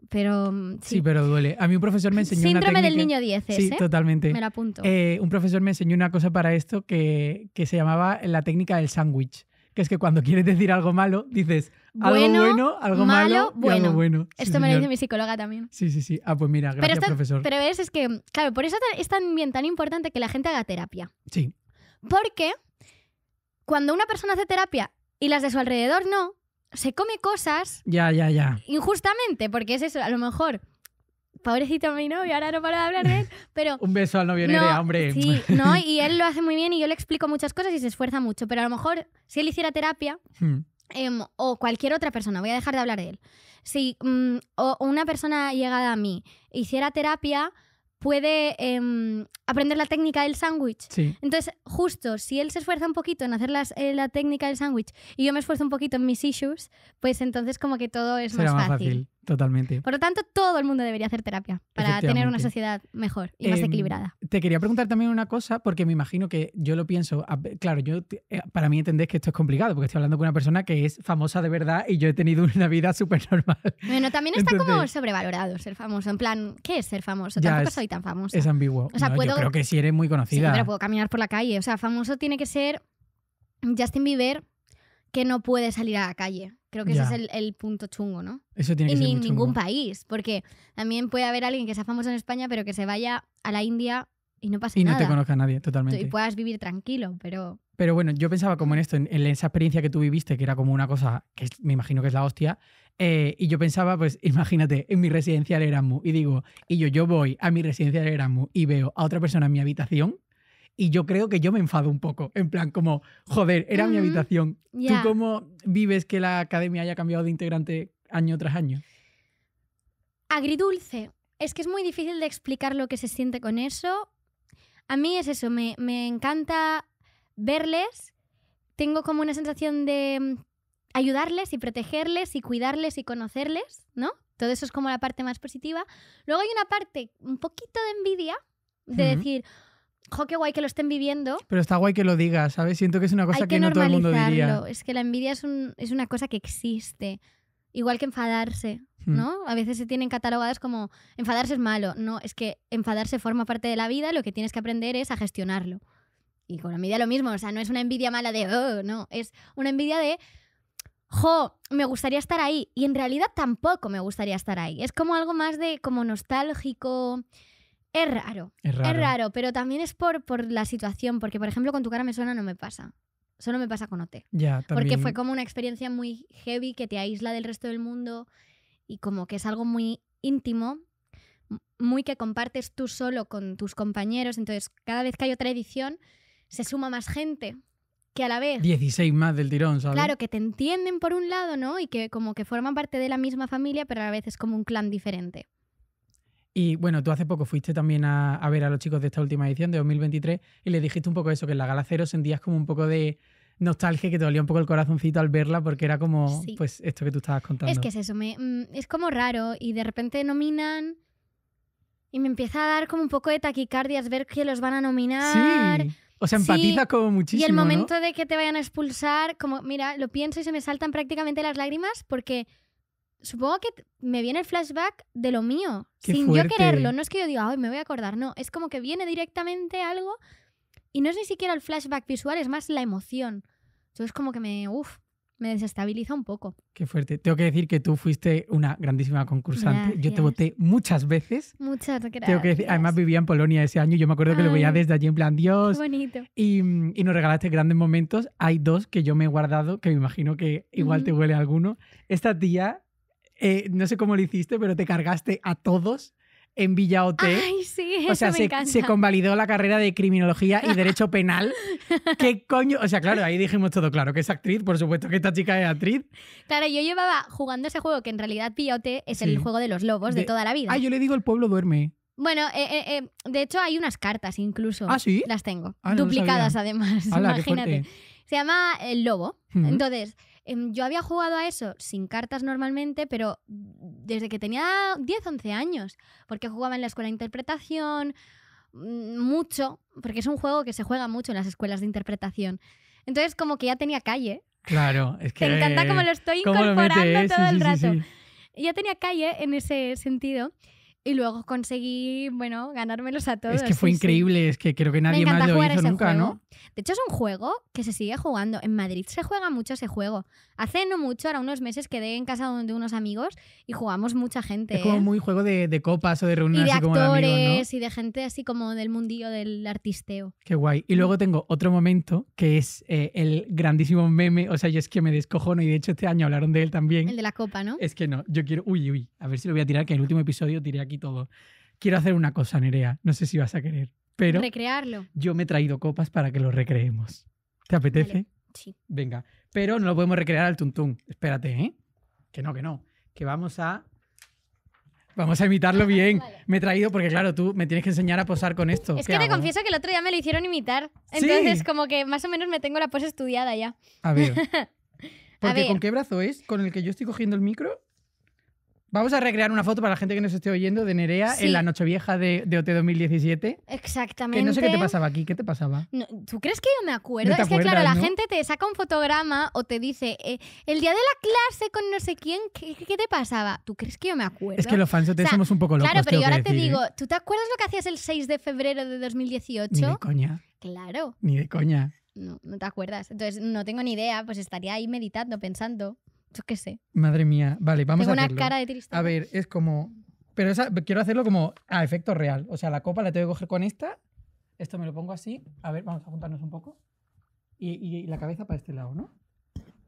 pero... Mm, sí. pero duele. A mí un profesor me enseñó... una técnica, del niño 10, Sí, totalmente. Me la apunto. Eh, un profesor me enseñó una cosa para esto que, se llamaba la técnica del sándwich, que es que cuando quieres decir algo malo, dices algo bueno, algo malo, y bueno. Algo bueno. esto me lo dice mi psicóloga también. Sí, sí, sí. Ah, pues mira, gracias, profesor. Pero ves, es que, claro, por eso es también tan importante que la gente haga terapia. Sí. Porque cuando una persona hace terapia y las de su alrededor no, se come cosas. Ya, ya, ya. Injustamente, porque es eso, a lo mejor. Pobrecito mi novio, ahora no paro de hablar de él, pero... Un beso al novio no, Nerea, hombre. Sí, no, y él lo hace muy bien y yo le explico muchas cosas y se esfuerza mucho, pero a lo mejor si él hiciera terapia hmm. em, o cualquier otra persona, voy a dejar de hablar de él, si mm, o una persona llegada a mí hiciera terapia, puede em, aprender la técnica del sándwich. Entonces, justo si él se esfuerza un poquito en hacer eh, la técnica del sándwich y yo me esfuerzo un poquito en mis issues, pues entonces como que todo es más, fácil. Totalmente. Por lo tanto, todo el mundo debería hacer terapia para tener una sociedad mejor y más em, equilibrada. Te quería preguntar también una cosa, porque me imagino que yo lo pienso. Claro, yo eh, para mí entendés que esto es complicado, porque estoy hablando con una persona que es famosa de verdad y yo he tenido una vida súper normal. Bueno, también está como sobrevalorado ser famoso. En plan, ¿qué es ser famoso? Tampoco soy tan famoso. Es ambiguo. O sea, yo creo que si sí eres muy conocida. pero puedo caminar por la calle. O sea, famoso tiene que ser Justin Bieber que no puede salir a la calle. Creo que ese es el, punto chungo, ¿no? Eso tiene que y ningún país, porque también puede haber alguien que sea famoso en España, pero que se vaya a la India y no pase nada. Y no te conozca nadie, totalmente. Y puedas vivir tranquilo, pero... Pero bueno, yo pensaba como en esto, en, esa experiencia que tú viviste, que era como una cosa que me imagino que es la hostia, eh, y yo pensaba, pues imagínate, en mi residencia de Erasmus, y digo, y yo, yo voy a mi residencia de Erasmus y veo a otra persona en mi habitación, y yo creo que yo me enfado un poco. En plan, como, joder, era mi habitación. ¿Tú cómo vives que la academia haya cambiado de integrante año tras año? Agridulce. Es que es muy difícil de explicar lo que se siente con eso. A mí es eso, me, encanta verles. Tengo como una sensación de mm, ayudarles y protegerles y cuidarles y conocerles, ¿no? Todo eso es como la parte más positiva. Luego hay una parte, un poquito de envidia, de decir, jo, qué guay que lo estén viviendo. Pero está guay que lo digas, ¿sabes? Siento que es una cosa que, no todo el mundo diría. Es que la envidia es, es una cosa que existe. Igual que enfadarse, hmm. ¿no? A veces se tienen catalogadas como enfadarse es malo. No, es que enfadarse forma parte de la vida, lo que tienes que aprender es a gestionarlo. Y con la envidia lo mismo, o sea, no es una envidia mala de, oh, no, es una envidia de, jo, me gustaría estar ahí. Y en realidad tampoco me gustaría estar ahí. Es como algo más de, como nostálgico, es raro, es raro. pero también es por, por la situación, porque por ejemplo con tu cara me suena no me pasa. Solo me pasa con OT. Ya, Porque fue como una experiencia muy heavy que te aísla del resto del mundo y como que es algo muy íntimo, muy que compartes tú solo con tus compañeros. Entonces, cada vez que hay otra edición, se suma más gente que a la vez... 16 más del tirón, ¿sabes? Claro, que te entienden por un lado, ¿no? Y que como que forman parte de la misma familia, pero a la vez es como un clan diferente. Y bueno, tú hace poco fuiste también a, ver a los chicos de esta última edición de 2023 y le dijiste un poco eso, que en la Gala Cero sentías como un poco de nostalgia, que te dolía un poco el corazoncito al verla porque era como, pues, esto que tú estabas contando. Es que es eso, mm, es como raro y de repente nominan y me empieza a dar como un poco de taquicardias ver que los van a nominar. Sí. O sea, empatizas como muchísimo. Y el momento de que te vayan a expulsar, como, mira, lo pienso y se me saltan prácticamente las lágrimas porque supongo que me viene el flashback de lo mío, sin yo quererlo. No es que yo diga, ay, me voy a acordar, no. Es como que viene directamente algo y no es ni siquiera el flashback visual, es más la emoción. Entonces, como que me, me desestabiliza un poco. Qué fuerte. Tengo que decir que tú fuiste una grandísima concursante. Yo te voté muchas veces. Muchas gracias. Tengo que además vivía en Polonia ese año. Yo me acuerdo que lo veía desde allí en plan Dios. bonito. Y, nos regalaste grandes momentos. Hay dos que yo me he guardado, que me imagino que igual te huele alguno. Esta tía eh, no sé cómo lo hiciste, pero te cargaste a todos en Villa OT. Ay, sí, o sea, se, se, convalidó la carrera de criminología y derecho penal. ¿Qué coño? O sea, claro, ahí dijimos todo claro, que es actriz, por supuesto que esta chica es actriz. Claro, yo llevaba jugando ese juego que en realidad Villa OT es el juego de los lobos de, toda la vida. Ah, yo le digo el pueblo duerme. Bueno, eh, eh, de hecho hay unas cartas incluso. Ah, sí. Las tengo. Ah, duplicadas además, imagínate. Se llama El Lobo. Entonces, Em, yo había jugado a eso sin cartas normalmente, pero desde que tenía 10, 11 años, porque jugaba en la escuela de interpretación mm, mucho, porque es un juego que se juega mucho en las escuelas de interpretación. Entonces como que ya tenía calle. Claro, es que... Me encanta como lo estoy incorporando todo el rato. Ya tenía calle en ese sentido y luego conseguí, bueno, ganármelos a todos. Es que fue increíble, es que creo que nadie más lo hizo nunca, ¿no? De hecho, es un juego que se sigue jugando. En Madrid se juega mucho ese juego. Hace no mucho, ahora unos meses, quedé en casa de unos amigos y jugamos mucha gente. Es como ¿eh? muy juego de, copas o de reuniones. Y de así actores y de gente así como del mundillo del artisteo. Qué guay. Y luego tengo otro momento que es eh, el grandísimo meme. O sea, yo es que me descojono y de hecho este año hablaron de él también. El de la copa, ¿no? Es que no, yo quiero. Uy, uy, a ver si lo voy a tirar, que en el último episodio tiré y todo. Quiero hacer una cosa, Nerea. No sé si vas a querer, pero. Recrearlo. Yo me he traído copas para que lo recreemos. ¿Te apetece? Sí. Venga. Pero no lo podemos recrear al tuntún. Espérate, ¿eh? Que no, que no. Que vamos a. Vamos a imitarlo bien. Me he traído, porque claro, tú me tienes que enseñar a posar con esto. Es que te confieso que el otro día me lo hicieron imitar. Entonces, como que más o menos me tengo la pose estudiada ya. A ver. Porque a ver. ¿con qué brazo es? ¿Con el que yo estoy cogiendo el micro? Vamos a recrear una foto para la gente que nos esté oyendo de Nerea en la Nochevieja de, de OT 2017. Exactamente. Que no sé qué te pasaba aquí, ¿qué te pasaba? ¿Tú crees que yo me acuerdo? es que, claro, la gente te saca un fotograma o te dice, eh, el día de la clase con no sé quién, ¿qué, te pasaba? ¿Tú crees que yo me acuerdo? Es que los fans de o un poco locos. Claro, pero yo ahora te digo, ¿eh? ¿tú te acuerdas lo que hacías el 6 de febrero de 2018? Ni de coña. Claro. Ni de coña. No, no te acuerdas. Entonces, no tengo ni idea, pues estaría ahí meditando, pensando. Yo qué sé. Madre mía. Vale, vamos a hacerlo. una cara de tristeza. A ver, es como... Pero quiero hacerlo como a efecto real. O sea, la copa la tengo que coger con esta. Esto me lo pongo así. A ver, vamos a juntarnos un poco. Y, la cabeza para este lado, ¿no?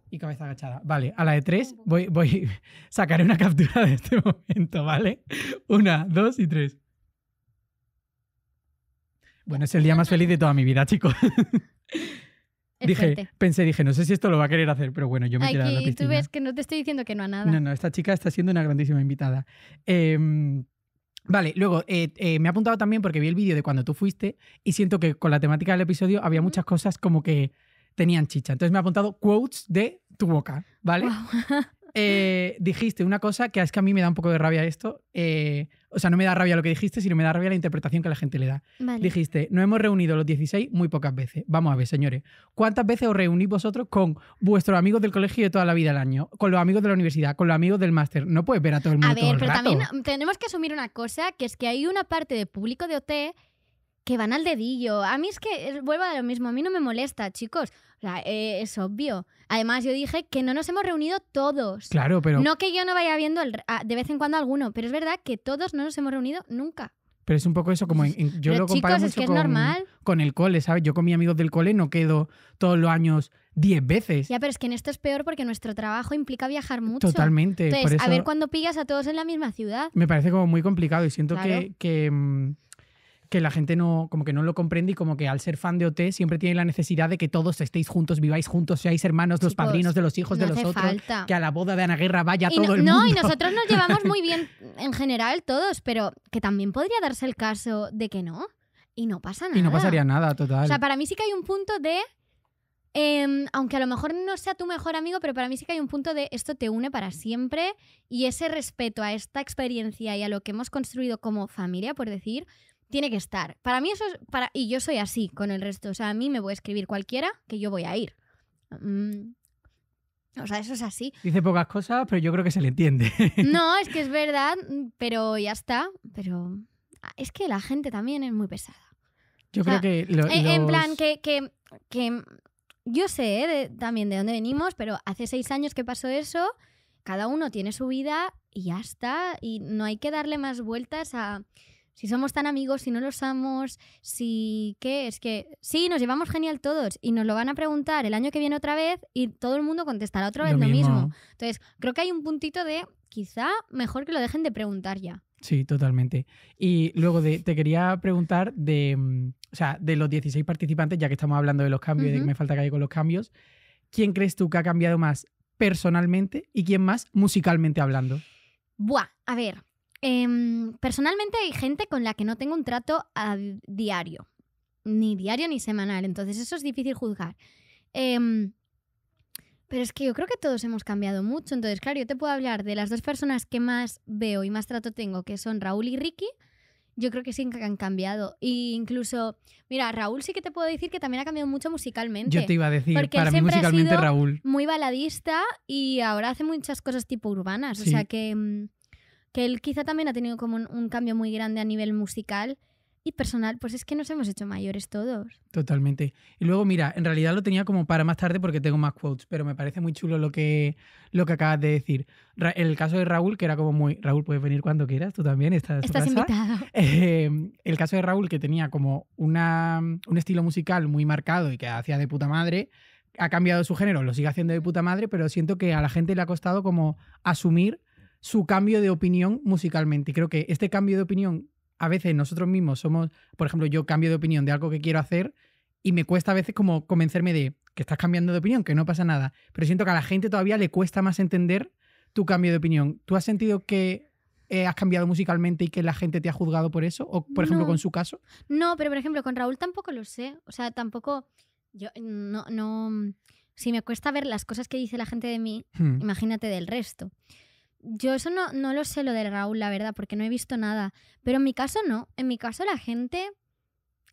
Y cabeza agachada. Vale, a la de tres voy, voy, sacaré una captura de este momento, ¿vale? Una, dos y tres. Bueno, es el día más feliz de toda mi vida, chicos. dije, pensé, dije, no sé si esto lo va a querer hacer, pero bueno, yo me he tirado. la piscina. Tú ves que no te estoy diciendo que no a nada. No, no, esta chica está siendo una grandísima invitada. Em, vale, luego eh, eh, me he apuntado también porque vi el vídeo de cuando tú fuiste y siento que con la temática del episodio había muchas cosas como que tenían chicha. Entonces me he apuntado quotes de tu boca, ¿vale? Eh, dijiste una cosa que es que a mí me da un poco de rabia esto. Eh, o sea, no me da rabia lo que dijiste, sino me da rabia la interpretación que la gente le da. Dijiste, no hemos reunido los 16 muy pocas veces. Vamos a ver, señores, ¿cuántas veces os reunís vosotros con vuestros amigos del colegio de toda la vida al año? Con los amigos de la universidad, con los amigos del máster. No puedes ver a todo el mundo. A ver, pero también tenemos que asumir una cosa, que es que hay una parte de público de OT que van al dedillo. A mí es que eh, vuelvo a lo mismo, a mí no me molesta, chicos. Eh, es obvio. Además, yo dije que no nos hemos reunido todos. Claro, pero. No que yo no vaya viendo de vez en cuando alguno, pero es verdad que todos no nos hemos reunido nunca. Pero es un poco eso, como yo lo comparo es que es con, normal. con el cole, ¿sabes? Yo con mis amigos del cole no quedo todos los años 10 veces. Ya, pero es que en esto es peor porque nuestro trabajo implica viajar mucho. Totalmente. Entonces, a ver cuándo pillas a todos en la misma ciudad. Me parece como muy complicado y siento que mm, que la gente no, como que no lo comprende y como que al ser fan de OT siempre tiene la necesidad de que todos estéis juntos, viváis juntos, seáis hermanos, los padrinos de los hijos de los otros, que a la boda de Ana Guerra vaya todo el mundo. No, y nosotros nos llevamos muy bien en general todos, pero que también podría darse el caso de que no. Y no pasa nada. Y no pasaría nada, total. O sea, para mí sí que hay un punto de. Em, aunque a lo mejor no sea tu mejor amigo, pero para mí sí que hay un punto de esto te une para siempre y ese respeto a esta experiencia y a lo que hemos construido como familia, por decir, tiene que estar. Para mí eso es para y yo soy así con el resto, o sea, a mí me voy a escribir cualquiera que yo voy a ir. Mm. O sea, eso es así. Dice pocas cosas, pero yo creo que se le entiende. No, es que es verdad, pero ya está, pero ah, es que la gente también es muy pesada. Yo creo que en, plan que, que, yo sé eh, también de dónde venimos, pero hace seis años que pasó eso, cada uno tiene su vida y ya está, y no hay que darle más vueltas a si somos tan amigos, si no los amos, si qué, es que sí, nos llevamos genial todos y nos lo van a preguntar el año que viene otra vez y todo el mundo contestará otra vez lo, mismo. Entonces, creo que hay un puntito de quizá mejor que lo dejen de preguntar ya. Sí, totalmente. Y luego te quería preguntar de, mm, o sea, de los 16 participantes, ya que estamos hablando de los cambios, y de que me falta que haya con los cambios, ¿quién crees tú que ha cambiado más personalmente y quién más musicalmente hablando? Buah, a ver, Em, personalmente hay gente con la que no tengo un trato diario, ni diario ni semanal, entonces eso es difícil juzgar. Em, pero es que yo creo que todos hemos cambiado mucho, entonces claro, yo te puedo hablar de las dos personas que más veo y más trato tengo, que son Raúl y Ricky. Yo creo que sí que han cambiado. E incluso, mira, Raúl sí que te puedo decir que también ha cambiado mucho musicalmente. Yo te iba a decir, porque para mí musicalmente ha sido Raúl. Muy baladista y ahora hace muchas cosas tipo urbanas. O sea que em, que él quizá también ha tenido como un, cambio muy grande a nivel musical y personal, pues es que nos hemos hecho mayores todos. Totalmente. Y luego, mira, en realidad lo tenía como para más tarde porque tengo más quotes, pero me parece muy chulo lo que, lo que acabas de decir. el caso de Raúl, que era como muy, Raúl, puedes venir cuando quieras, tú también estás. Estás invitado. Em, el caso de Raúl, que tenía como una, un estilo musical muy marcado y que hacía de puta madre, ha cambiado su género, lo sigue haciendo de puta madre, pero siento que a la gente le ha costado como asumir su cambio de opinión musicalmente. Y creo que este cambio de opinión, a veces nosotros mismos somos, por ejemplo, yo cambio de opinión de algo que quiero hacer y me cuesta a veces como convencerme de que estás cambiando de opinión, que no pasa nada. Pero siento que a la gente todavía le cuesta más entender tu cambio de opinión. ¿Tú has sentido que eh, has cambiado musicalmente y que la gente te ha juzgado por eso? ¿O, por ejemplo, con su caso? No, pero por ejemplo, con Raúl tampoco lo sé. O sea, tampoco. Yo no. no si me cuesta ver las cosas que dice la gente de mí, hmm. imagínate del resto. Yo eso no, no lo sé lo del Raúl, la verdad, porque no he visto nada. Pero en mi caso no. En mi caso la gente...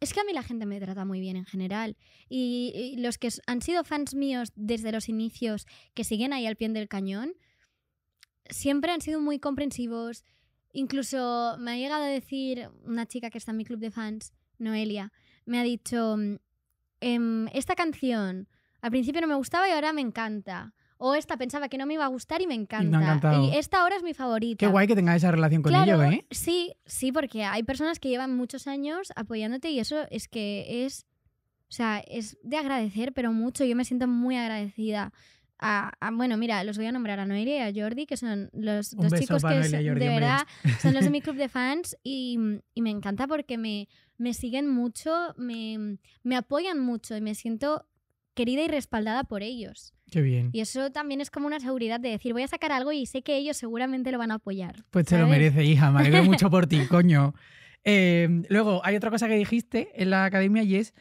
Es que a mí la gente me trata muy bien en general. Y, los que han sido fans míos desde los inicios, que siguen ahí al pie del cañón, siempre han sido muy comprensivos. Incluso me ha llegado a decir una chica que está en mi club de fans, Noelia, me ha dicho, mm, em, esta canción al principio no me gustaba y ahora me encanta o esta pensaba que no me iba a gustar y me encanta. y esta ahora es mi favorita. Qué guay que tenga esa relación con ellos ¿eh? Sí, sí, porque hay personas que llevan muchos años apoyándote y eso es que es, o sea, es de agradecer, pero mucho. Yo me siento muy agradecida. A, bueno, mira, los voy a nombrar a Noelia y a Jordi, que son los dos chicos que de verdad son los de mi club de fans y, me encanta porque me, me siguen mucho, me, me apoyan mucho y me siento querida y respaldada por ellos. Qué bien. Y eso también es como una seguridad de decir, voy a sacar algo y sé que ellos seguramente lo van a apoyar. Pues te lo merece, hija. Me alegro mucho por ti, coño. Em, luego, hay otra cosa que dijiste en la academia y es,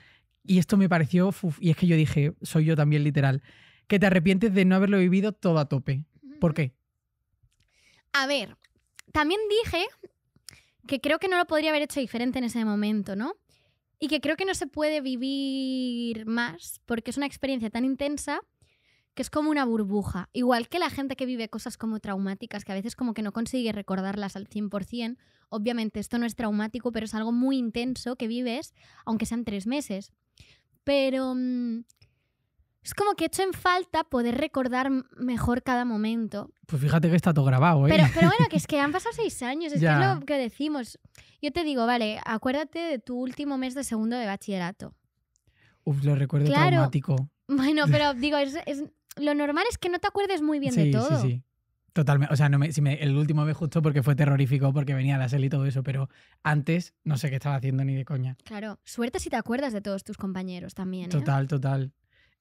y esto me pareció, y es que yo dije, soy yo también literal, que te arrepientes de no haberlo vivido todo a tope. ¿Por qué? A ver, también dije que creo que no lo podría haber hecho diferente en ese momento, ¿no? Y que creo que no se puede vivir más porque es una experiencia tan intensa que es como una burbuja. Igual que la gente que vive cosas como traumáticas, que a veces como que no consigue recordarlas al 100%, obviamente esto no es traumático, pero es algo muy intenso que vives, aunque sean tres meses. Pero mm, es como que he hecho en falta poder recordar mejor cada momento. Pues fíjate que está todo grabado, ¿eh? Pero, bueno, que es que han pasado seis años, es que es lo que decimos. Yo te digo, vale, acuérdate de tu último mes de segundo de bachillerato. Uf, lo recuerdo traumático. Bueno, pero digo, es, lo normal es que no te acuerdes muy bien de todo. Sí, sí. Totalmente. O sea, no me, el último vez justo porque fue terrorífico, porque venía la sel y todo eso, pero antes no sé qué estaba haciendo ni de coña. Claro, suerte si te acuerdas de todos tus compañeros también. ¿eh? Total, total.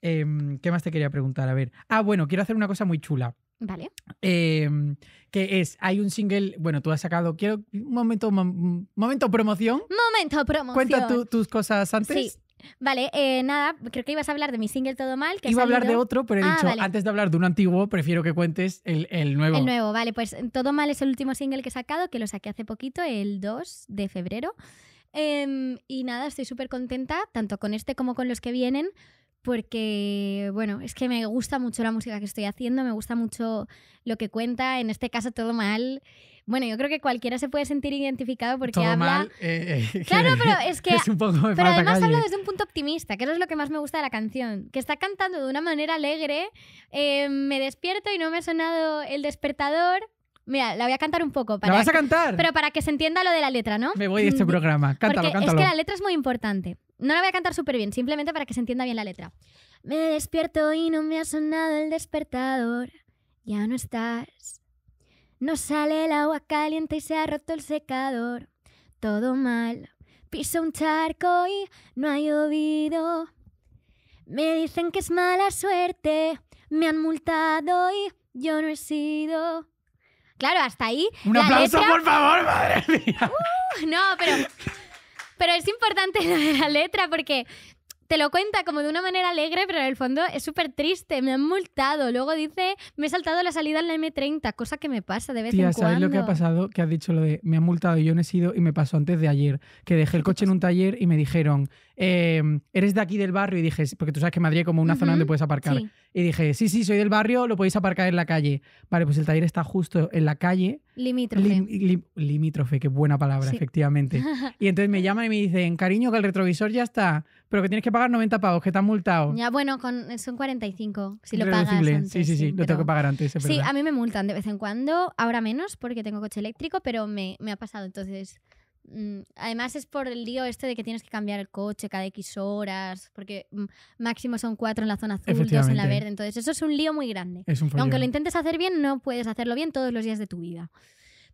Em, ¿Qué más te quería preguntar? A ver. Ah, bueno, quiero hacer una cosa muy chula. Vale. Em, que es, hay un single, bueno, tú has sacado, quiero, un momento, momento promoción. Momento promoción. Cuenta tus cosas antes. Sí, Vale, eh, nada, creo que ibas a hablar de mi single Todo Mal. Que Iba a hablar de otro, pero he ah, dicho, antes de hablar de un antiguo, prefiero que cuentes el, nuevo. El nuevo, vale, pues Todo Mal es el último single que he sacado, que lo saqué hace poquito, el 2 de febrero. Em, y nada, estoy súper contenta, tanto con este como con los que vienen, porque, bueno, es que me gusta mucho la música que estoy haciendo, me gusta mucho lo que cuenta, en este caso Todo Mal. Bueno, yo creo que cualquiera se puede sentir identificado porque habla. Eh, eh, claro, pero es que. Es un poco pero además habla desde un punto optimista, que eso es lo que más me gusta de la canción. Que está cantando de una manera alegre. Eh, me despierto y no me ha sonado el despertador. Mira, la voy a cantar un poco. Para ¿La vas a cantar? pero para que se entienda lo de la letra, ¿no? Me voy de este programa. Cántalo, porque Es que la letra es muy importante. No la voy a cantar súper bien, simplemente para que se entienda bien la letra. Me despierto y no me ha sonado el despertador. Ya no estás. No sale el agua caliente y se ha roto el secador. Todo mal. Piso un charco y no ha llovido. Me dicen que es mala suerte. Me han multado y yo no he sido. Claro, hasta ahí. Un aplauso, por favor, madre mía. Uh, no, pero. Pero es importante la letra porque te lo cuenta como de una manera alegre, pero en el fondo es súper triste. Me han multado. Luego dice, me he saltado la salida en la M30, cosa que me pasa de vez en cuando. Tía, ¿sabes lo que ha pasado? Que has dicho lo de, me han multado y yo no he sido y me pasó antes de ayer, que dejé el coche en un taller y me dijeron, em, eres de aquí del barrio y dije, porque tú sabes que Madrid es como una zona donde puedes aparcar. Y dije, sí, sí, soy del barrio, lo podéis aparcar en la calle. Vale, pues el taller está justo en la calle Limítrofe. limítrofe, qué buena palabra, efectivamente. Y entonces me llaman y me dicen, cariño, que el retrovisor ya está, pero que tienes que pagar 90 pagos que te han multado. Ya, bueno, con, son 45, si lo pagas antes, Sí, sí, sí, lo tengo que pagar antes, Sí, a mí me multan de vez en cuando, ahora menos porque tengo coche eléctrico, pero me, me ha pasado, entonces... Mm, además es por el lío este de que tienes que cambiar el coche cada X horas, porque mm, máximo son cuatro en la zona azul, dos en la verde, entonces eso es un lío muy grande. Aunque lo intentes hacer bien, no puedes hacerlo bien todos los días de tu vida.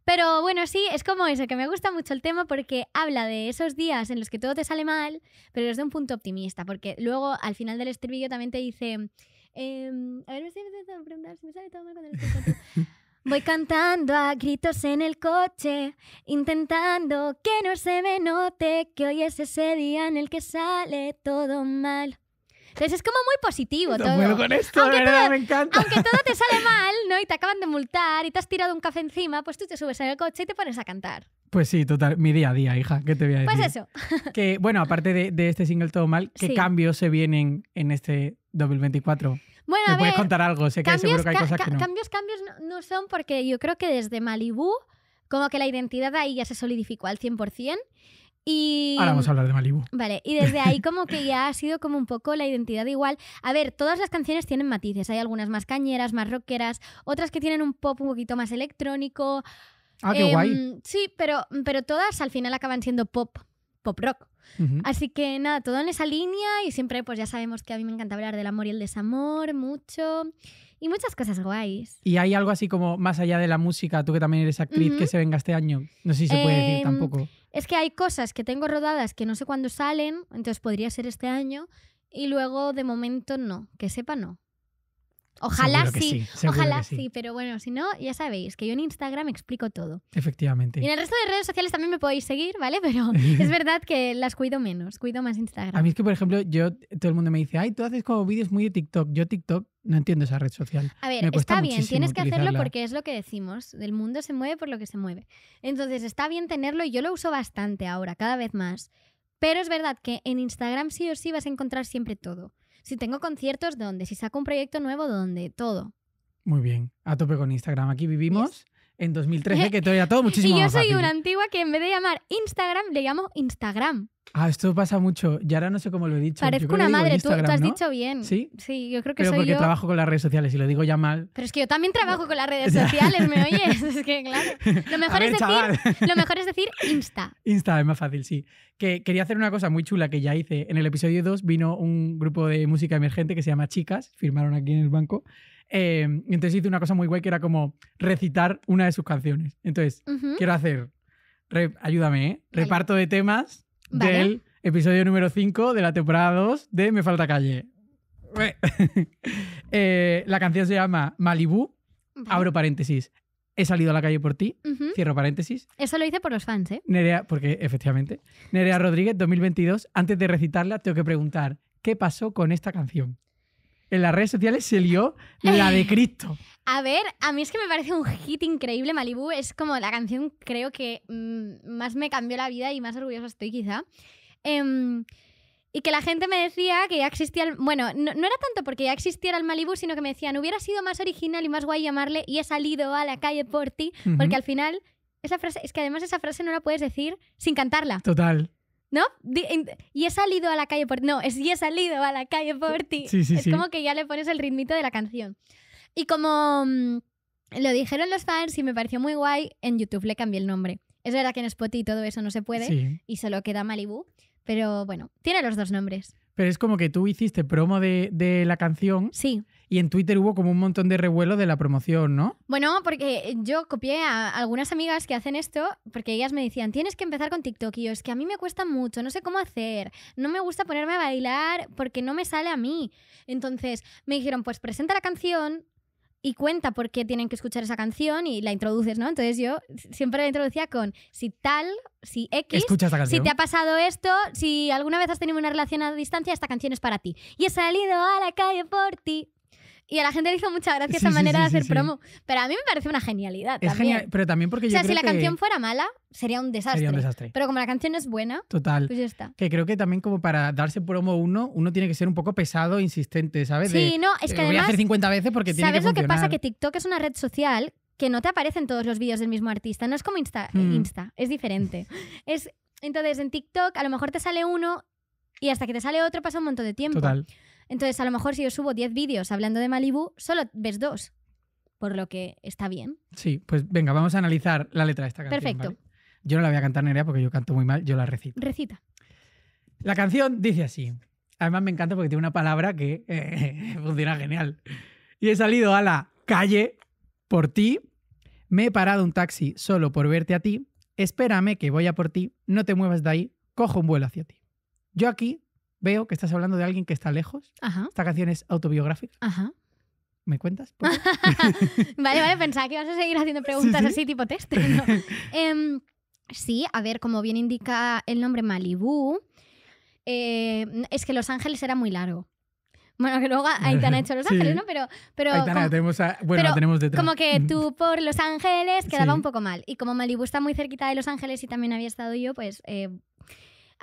Pero bueno, sí, es como eso, que me gusta mucho el tema porque habla de esos días en los que todo te sale mal, pero desde un punto optimista, porque luego al final del estribillo también te dice... Em, a ver, me estoy a preguntar si me sale todo mal con el estribillo Voy cantando a gritos en el coche, intentando que no se me note que hoy es ese día en el que sale todo mal. Entonces es como muy positivo todo. Bueno con esto, aunque todo, me encanta. Aunque todo te sale mal, ¿no? Y te acaban de multar y te has tirado un café encima, pues tú te subes en el coche y te pones a cantar. Pues sí, total. Mi día a día, hija, ¿qué te voy a pues decir? Pues eso. que, bueno, aparte de, este single Todo Mal, ¿qué cambios se vienen en este 2024? Bueno, a puedes contar algo? cambios, no. Cambios, no, son porque yo creo que desde Malibu como que la identidad ahí ya se solidificó al 100%. Y... Ahora vamos a hablar de Malibu. Vale, y desde ahí como que ya ha sido como un poco la identidad igual. A ver, todas las canciones tienen matices. Hay algunas más cañeras, más rockeras, otras que tienen un pop un poquito más electrónico. Ah, qué guay. Em, sí, pero, pero todas al final acaban siendo pop, pop rock. Así que nada, todo en esa línea y siempre pues ya sabemos que a mí me encanta hablar del amor y el desamor mucho y muchas cosas guays. ¿Y hay algo así como más allá de la música, tú que también eres actriz, que se venga este año? No sé si se puede decir em, tampoco. Es que hay cosas que tengo rodadas que no sé cuándo salen, entonces podría ser este año y luego de momento no, que sepa no. Ojalá sí, ojalá sí. pero bueno, si no, ya sabéis que yo en Instagram explico todo. Efectivamente. Y en el resto de redes sociales también me podéis seguir, ¿vale? Pero es verdad que las cuido menos, cuido más Instagram. A mí es que, por ejemplo, yo, todo el mundo me dice, ay, tú haces como vídeos muy de TikTok. Yo TikTok no entiendo esa red social. A ver, está bien, tienes que hacerlo porque es lo que decimos. El mundo se mueve por lo que se mueve. Entonces, está bien tenerlo y yo lo uso bastante ahora, cada vez más. Pero es verdad que en Instagram sí o sí vas a encontrar siempre todo si tengo conciertos, ¿dónde? Si saco un proyecto nuevo, ¿dónde? Todo. Muy bien, a tope con Instagram. Aquí vivimos en 2013, que todavía todo muchísimo Y yo soy una antigua que en vez de llamar Instagram, le llamo Instagram. Ah, esto pasa mucho. Y ahora no sé cómo lo he dicho. Parezco una madre, tú, tú, has dicho bien. Sí. yo creo que Pero porque trabajo con las redes sociales y lo digo ya mal. Pero es que yo también trabajo con las redes sociales, ¿me oyes? Es que claro. Lo mejor, es, decir, Insta. Insta es más fácil, sí. Que quería hacer una cosa muy chula que ya hice. En el episodio 2 vino un grupo de música emergente que se llama Chicas, firmaron aquí en el banco. Eh, entonces hice una cosa muy guay que era como recitar una de sus canciones. Entonces, quiero hacer, ayúdame, ¿eh? reparto de temas del episodio número 5 de la temporada 2 de Me Falta Calle. Eh, la canción se llama Malibu, abro paréntesis. He salido a la calle por ti, cierro paréntesis. Eso lo hice por los fans, ¿eh? Nerea, porque efectivamente. Nerea Rodríguez, 2022. Antes de recitarla, tengo que preguntar, ¿qué pasó con esta canción? en las redes sociales se lió la de Cristo. A ver, a mí es que me parece un hit increíble. Malibu es como la canción, creo que mm, más me cambió la vida y más orgullosa estoy, quizá. Em, y que la gente me decía que ya existía el. Bueno, no, era tanto porque ya existiera el Malibu, sino que me decían, hubiera sido más original y más guay llamarle y he salido a la calle por ti, porque al final. Esa frase, es que además esa frase no la puedes decir sin cantarla. Total. ¿No? Y he salido a la calle por ti. No, es y he salido a la calle por ti. Sí, sí, es como que ya le pones el ritmito de la canción. Y como mm, lo dijeron los fans y me pareció muy guay, en YouTube le cambié el nombre. Es verdad que en Spotify todo eso no se puede y solo queda Malibu. Pero bueno, tiene los dos nombres. Pero es como que tú hiciste promo de, de la canción. Sí. Y en Twitter hubo como un montón de revuelo de la promoción, ¿no? Bueno, porque yo copié a algunas amigas que hacen esto, porque ellas me decían, tienes que empezar con TikTok. Y yo, es que a mí me cuesta mucho, no sé cómo hacer, no me gusta ponerme a bailar porque no me sale a mí. Entonces me dijeron, pues presenta la canción, y cuenta por qué tienen que escuchar esa canción y la introduces, ¿no? Entonces yo siempre la introducía con si tal, si X, si te ha pasado esto, si alguna vez has tenido una relación a distancia, esta canción es para ti. Y he salido a la calle por ti. Y a la gente le hizo mucha gracia esa manera de hacer promo. Pero a mí me parece una genialidad. Es genial, pero también porque yo. O sea, si la canción fuera mala, sería un desastre. Sería un desastre. Pero como la canción es buena, Total. pues ya está. Que creo que también, como para darse promo uno, uno tiene que ser un poco pesado, e insistente, ¿sabes? Sí, no, es eh, que Voy a hacer 50 veces porque tiene que ¿Sabes lo que pasa? Que TikTok es una red social que no te aparecen todos los vídeos del mismo artista. No es como Insta, eh, mm. Insta es diferente. es, entonces, en TikTok a lo mejor te sale uno y hasta que te sale otro pasa un montón de tiempo. Total. Entonces, a lo mejor si yo subo 10 vídeos hablando de Malibu, solo ves dos, por lo que está bien. Sí, pues venga, vamos a analizar la letra de esta canción. Perfecto. Yo no la voy a cantar Nerea porque yo canto muy mal, yo la recito. Recita. La canción dice así. Además me encanta porque tiene una palabra que eh, funciona genial. Y he salido a la calle por ti. Me he parado un taxi solo por verte a ti. Espérame que voy a por ti. No te muevas de ahí. Cojo un vuelo hacia ti. Yo aquí veo que estás hablando de alguien que está lejos. Esta canción es autobiográfica. ¿Me cuentas? vale, vale, pensaba que ibas a seguir haciendo preguntas así tipo test. Em, sí, a ver, como bien indica el nombre Malibu, eh, es que Los Ángeles era muy largo. Bueno, que luego Aitana ha hecho Los Ángeles, ¿no? Pero, pero Aitana, como, tenemos a, bueno, pero detrás. Como que tú por Los Ángeles quedaba un poco mal. Y como Malibu está muy cerquita de Los Ángeles y también había estado yo, pues eh,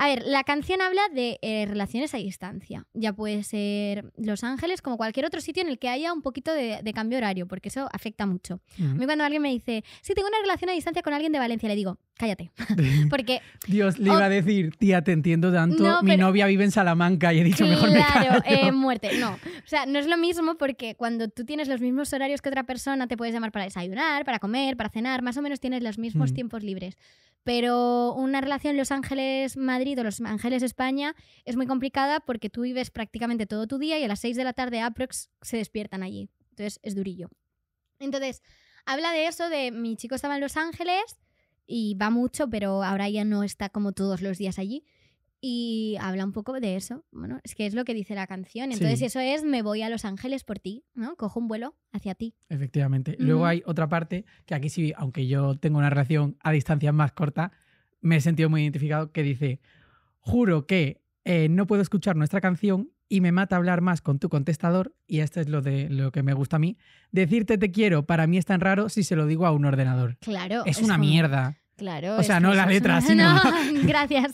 a ver, la canción habla de eh, relaciones a distancia. Ya puede ser Los Ángeles como cualquier otro sitio en el que haya un poquito de, cambio horario, porque eso afecta mucho. A mí cuando alguien me dice, si tengo una relación a distancia con alguien de Valencia, le digo, cállate. Porque. Dios, le iba a decir, tía, te entiendo tanto. Mi novia vive en Salamanca y he dicho mejor me callo. Eh, muerte. No. O sea, no es lo mismo porque cuando tú tienes los mismos horarios que otra persona, te puedes llamar para desayunar, para comer, para cenar, más o menos tienes los mismos mm. tiempos libres. Pero una relación Los Ángeles-Madrid o Los Ángeles-España es muy complicada porque tú vives prácticamente todo tu día y a las 6 de la tarde aprox se despiertan allí. Entonces es durillo. Entonces, habla de eso, de mi chico estaba en Los Ángeles, y va mucho, pero ahora ya no está como todos los días allí. Y habla un poco de eso. Bueno, es que es lo que dice la canción. Entonces, eso es me voy a Los Ángeles por ti, ¿no? Cojo un vuelo hacia ti. Efectivamente. Luego hay otra parte que aquí sí, aunque yo tengo una relación a distancia más corta, me he sentido muy identificado que dice, juro que eh, no puedo escuchar nuestra canción y me mata hablar más con tu contestador, y esto es lo, de, lo que me gusta a mí, decirte te quiero para mí es tan raro si se lo digo a un ordenador. Claro. Es, una mierda. Claro. O sea, no la letra, sino... No, gracias.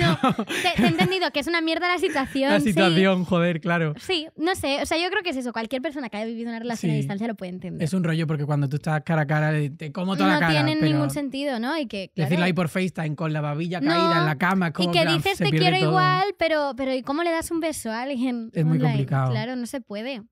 No, te, he entendido que es una mierda la situación. La situación, joder, claro. Sí, no sé. O sea, yo creo que es eso. Cualquier persona que haya vivido una relación a distancia lo puede entender. Es un rollo porque cuando tú estás cara a cara, eh, te como toda no la No tiene ningún sentido, ¿no? que, Decirlo ahí eh, por FaceTime con la babilla caída en la cama. Como y que ah, dices te quiero igual, pero, pero ¿y cómo le das un beso a alguien? Es muy complicado. Claro, no se puede.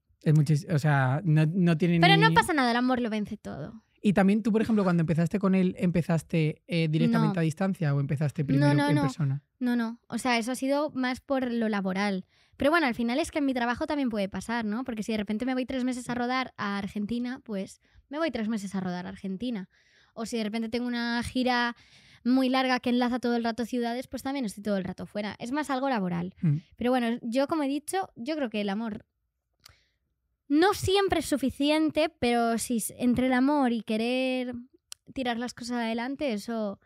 O sea, no, no tiene Pero no pasa nada, el amor lo vence todo. Y también tú, por ejemplo, cuando empezaste con él, ¿empezaste eh, directamente a distancia o empezaste primero no, no, en persona? No, no. O sea, eso ha sido más por lo laboral. Pero bueno, al final es que en mi trabajo también puede pasar, ¿no? Porque si de repente me voy tres meses a rodar a Argentina, pues me voy tres meses a rodar a Argentina. O si de repente tengo una gira muy larga que enlaza todo el rato ciudades, pues también estoy todo el rato fuera. Es más algo laboral. Mm. Pero bueno, yo como he dicho, yo creo que el amor no siempre es suficiente, pero si entre el amor y querer tirar las cosas adelante, eso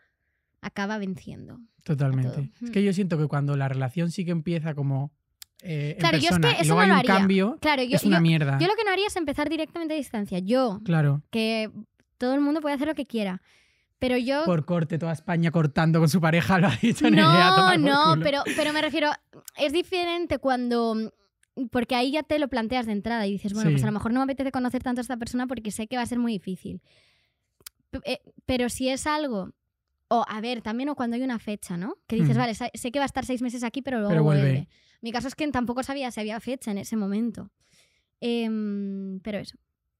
acaba venciendo. Totalmente. Es que yo mm. siento que cuando la relación sí que empieza como eh, claro, yo es que eso no haría. cambio, claro, yo, es una yo, mierda. Yo lo que no haría es empezar directamente a distancia. Yo, claro. que todo el mundo puede hacer lo que quiera. Pero yo. Por corte, toda España cortando con su pareja, lo ha dicho No, no, pero, pero me refiero. Es diferente cuando porque ahí ya te lo planteas de entrada y dices, bueno, pues a lo mejor no me apetece conocer tanto a esta persona porque sé que va a ser muy difícil. Eh, pero si es algo, o a ver, también o cuando hay una fecha, ¿no? Que dices, mm. vale, sé que va a estar seis meses aquí, pero luego vuelve. Mi caso es que tampoco sabía si había fecha en ese momento. Em, pero eso.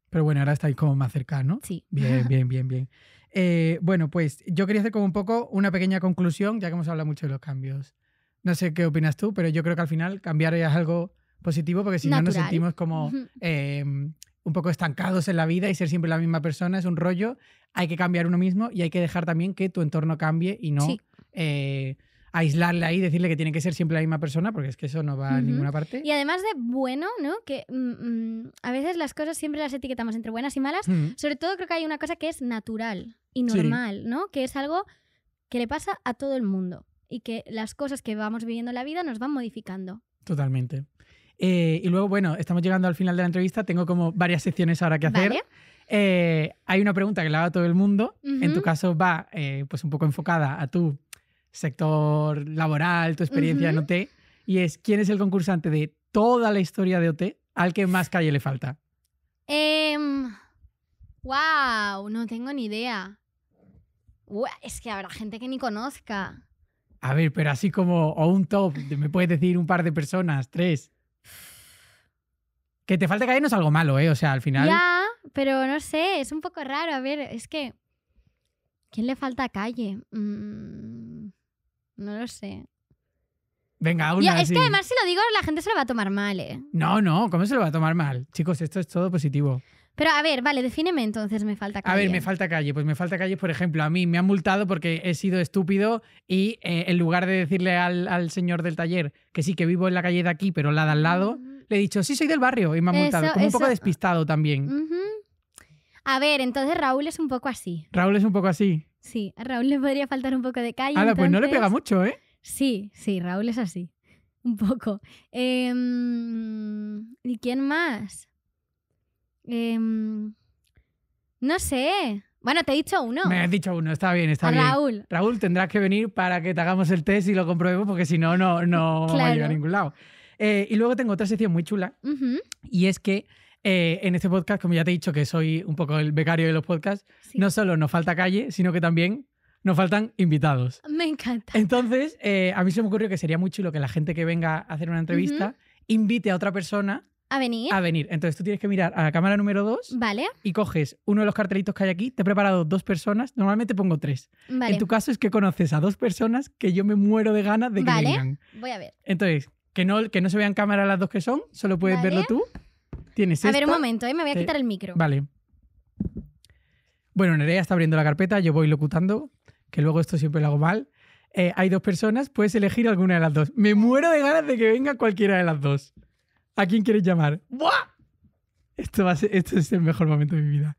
Pero bueno, ahora estáis como más cerca, ¿no? Sí. Bien, bien, bien, bien. Eh, bueno, pues yo quería hacer como un poco una pequeña conclusión, ya que hemos hablado mucho de los cambios. No sé qué opinas tú, pero yo creo que al final cambiar es algo positivo porque si no nos sentimos como em, un poco estancados en la vida y ser siempre la misma persona es un rollo. Hay que cambiar uno mismo y hay que dejar también que tu entorno cambie y no eh, aislarle ahí, decirle que tiene que ser siempre la misma persona, porque es que eso no va a ninguna parte. Y además de bueno, ¿no? Que mm, mm, a veces las cosas siempre las etiquetamos entre buenas y malas. Sobre todo creo que hay una cosa que es natural y normal, ¿no? Que es algo que le pasa a todo el mundo y que las cosas que vamos viviendo en la vida nos van modificando. Totalmente. Eh, y luego, bueno, estamos llegando al final de la entrevista. Tengo como varias secciones ahora que hacer. Eh, hay una pregunta que la hago a todo el mundo. En tu caso va eh, pues un poco enfocada a tu sector laboral, tu experiencia en OT. Y es, ¿quién es el concursante de toda la historia de OT al que más calle le falta? wow, em, no tengo ni idea. es que habrá gente que ni conozca. A ver, pero así como, o un top, me puedes decir un par de personas, tres. Que te falte calle no es algo malo, ¿eh? O sea, al final. Ya, pero no sé, es un poco raro. A ver, es que. ¿Quién le falta calle? Mm, no lo sé. Venga, Ya, es que además, si lo digo, la gente se lo va a tomar mal, ¿eh? No, no, ¿cómo se lo va a tomar mal? Chicos, esto es todo positivo. Pero a ver, vale, defíneme entonces, me falta calle. A ver, me falta calle. Pues me falta calle, por ejemplo, a mí me han multado porque he sido estúpido y eh, en lugar de decirle al, al, señor del taller que sí, que vivo en la calle de aquí, pero la de al lado, le he dicho, sí, soy del barrio y me ha montado Como un poco despistado también. A ver, entonces Raúl es un poco así. Raúl es un poco así. Sí, a Raúl le podría faltar un poco de calle. Ah, pues no le pega mucho, ¿eh? Sí, sí, Raúl es así. Un poco. Em, ¿Y quién más? Em, no sé. Bueno, te he dicho uno. Me has dicho uno, está bien, está bien. Raúl. Raúl, tendrás que venir para que te hagamos el test y lo comprobemos, porque si no, no, no a llegar a ningún lado. Eh, y luego tengo otra sección muy chula, y es que eh, en este podcast, como ya te he dicho que soy un poco el becario de los podcasts, no solo nos falta calle, sino que también nos faltan invitados. Me encanta. Entonces, eh, a mí se me ocurrió que sería muy chulo que la gente que venga a hacer una entrevista invite a otra persona. A venir. A venir. Entonces tú tienes que mirar a la cámara número 2. Vale. Y coges uno de los cartelitos que hay aquí. Te he preparado dos personas. Normalmente pongo tres. En tu caso es que conoces a dos personas que yo me muero de ganas de que vale. vengan. Voy a ver. Entonces, que no, que no se vean cámara las dos que son, solo puedes verlo tú. Tienes A ver, un momento, me voy a quitar el micro. Vale. Bueno, Nerea está abriendo la carpeta, yo voy locutando, que luego esto siempre lo hago mal. Eh, hay dos personas, puedes elegir alguna de las dos. Me muero de ganas de que venga cualquiera de las dos. ¿A quién quieres llamar? ¡Buah! Esto, esto es el mejor momento de mi vida.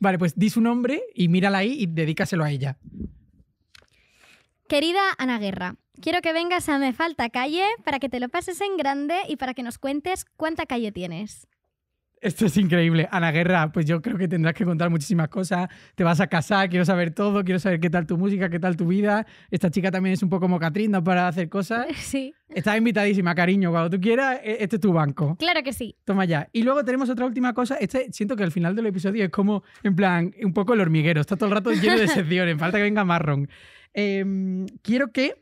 Vale, pues di su nombre y mírala ahí y dedícaselo a ella. Querida Ana Guerra, Quiero que vengas a Me Falta Calle para que te lo pases en grande y para que nos cuentes cuánta calle tienes. Esto es increíble. Ana Guerra, pues yo creo que tendrás que contar muchísimas cosas. Te vas a casar, quiero saber todo, quiero saber qué tal tu música, qué tal tu vida. Esta chica también es un poco mocatrina para hacer cosas. Sí. Estás invitadísima, cariño. Cuando tú quieras, e-, este es tu banco. Claro que sí. Toma ya. Y luego tenemos otra última cosa. Este, siento que al final del episodio es como, en plan, un poco el hormiguero. Está todo el rato lleno de excepciones. Falta que venga Marron. Em, quiero que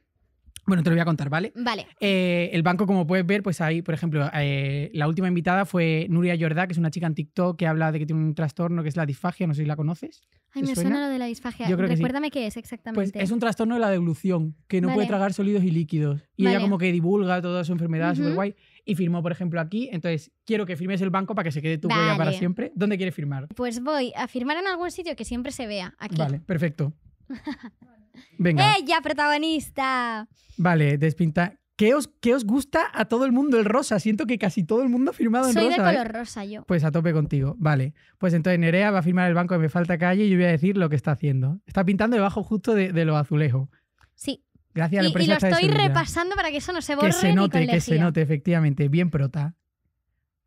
bueno, te lo voy a contar, ¿vale? Vale. Eh, el banco, como puedes ver, pues ahí, por ejemplo, eh, la última invitada fue Nuria Jordá, que es una chica en TikTok que habla de que tiene un trastorno que es la disfagia, no sé si la conoces. Ay, me suena? lo de la disfagia. Yo creo Recuérdame que qué es exactamente. Pues es un trastorno de la devolución, que no puede tragar sólidos y líquidos. Y ella como que divulga toda su enfermedad, uh súper guay. Y firmó, por ejemplo, aquí. Entonces, quiero que firmes el banco para que se quede tu huella para siempre. ¿Dónde quieres firmar? Pues voy a firmar en algún sitio que siempre se vea. Aquí. Vale, perfecto. Venga. Ella, eh, protagonista. Vale, despinta. ¿Qué os, os, gusta a todo el mundo el rosa? Siento que casi todo el mundo ha firmado en rosa. Soy de color ¿eh? rosa yo. Pues a tope contigo. Vale. Pues entonces Nerea va a firmar el banco de me falta calle y yo voy a decir lo que está haciendo. Está pintando debajo justo de, lo azulejo. Sí. Gracias a la y, Y, lo estoy repasando para que eso no se borre. Que se note, que se note, efectivamente. Bien prota.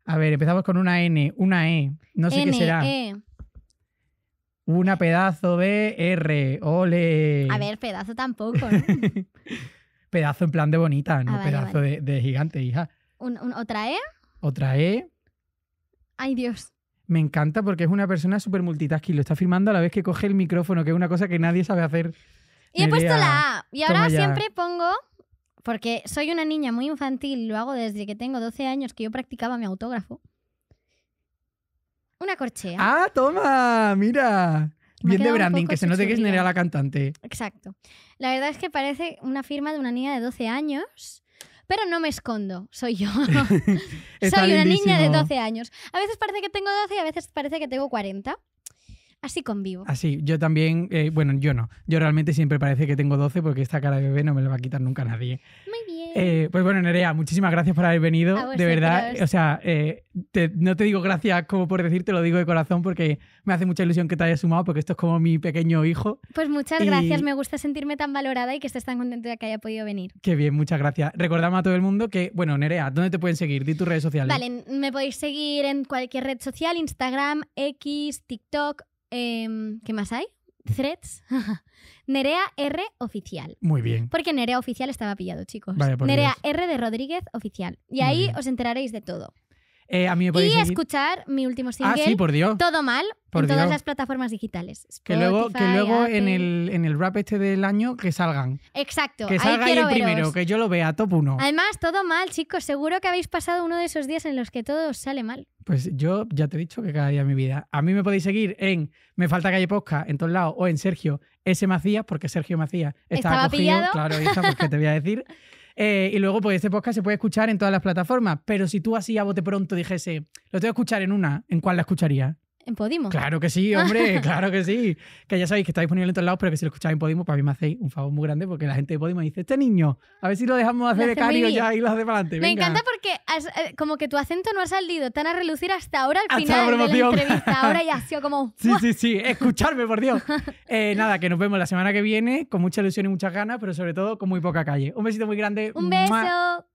A ver, empezamos con una N, una E. No sé qué será. E una pedazo de R. ¡Ole! A ver, pedazo tampoco, ¿no? pedazo en plan de bonita, ah, no pedazo De, gigante, hija. ¿Un, otra E? Otra E. Ay, Dios. Me encanta porque es una persona súper multitasking. Lo está firmando a la vez que coge el micrófono, que es una cosa que nadie sabe hacer. Y he puesto la A. Y ahora siempre pongo, porque soy una niña muy infantil, lo hago desde que tengo 12 años, que yo practicaba mi autógrafo. Una corchea. ¡Ah, toma! ¡Mira! Bien de branding, que se note que es Nerea la cantante. Exacto. La verdad es que parece una firma de una niña de 12 años, pero no me escondo, soy yo. soy una niña de 12 años. A veces parece que tengo 12 y a veces parece que tengo 40. Así convivo. Así, ah, yo también, eh, bueno, yo no. Yo realmente siempre parece que tengo 12 porque esta cara de bebé no me la va a quitar nunca nadie. Eh, pues bueno, Nerea, muchísimas gracias por haber venido. De verdad, o sea, eh, no te digo gracias como por decir, te lo digo de corazón porque me hace mucha ilusión que te hayas sumado porque esto es como mi pequeño hijo. Pues muchas gracias, me gusta sentirme tan valorada y que estés tan contenta de que haya podido venir. Qué bien, muchas gracias. Recordamos a todo el mundo que, bueno, Nerea, ¿dónde te pueden seguir? Di tus redes sociales. Vale, me podéis seguir en cualquier red social, Instagram, X, TikTok, em, ¿qué más hay? Threads. Nerea R oficial. Muy bien. Porque Nerea oficial estaba pillado, chicos. Nerea R de Rodríguez oficial. Y ahí os enteraréis de todo. Eh, y escuchar mi último single. Ah, sí, por Dios. Todo mal por en todas las plataformas digitales. que luego, que luego en, el, en el rap este del año que salgan. Exacto. Que salga ahí el primero, que yo lo vea, top uno. Además, todo mal, chicos. Seguro que habéis pasado uno de esos días en los que todo sale mal. Pues yo ya te he dicho que cada día de mi vida. A mí me podéis seguir en Me Falta Calle Posca, en todos lados, o en Sergio S. Macías, porque Sergio Macías está Estaba pillado. Claro, hija, porque pues, te voy a decir. Eh, y luego, pues este podcast se puede escuchar en todas las plataformas. Pero si tú así a bote pronto dijese, lo tengo que escuchar en una, ¿en cuál la escucharía? en Podimo. Claro que sí, hombre, claro que sí. Que ya sabéis que está disponible en todos lados, pero que si lo escucháis en Podimo, para mí me hacéis un favor muy grande porque la gente de Podimo dice, este niño, a ver si lo dejamos hacer de ya y lo hace para adelante. Me encanta porque eh, como que tu acento no ha salido tan a relucir hasta ahora, al final de la entrevista. Ahora ya ha sido como... sí, sí, sí, escucharme, por Dios. Eh, nada, que nos vemos la semana que viene con mucha ilusión y muchas ganas, pero sobre todo con muy poca calle. Un besito muy grande. Un beso.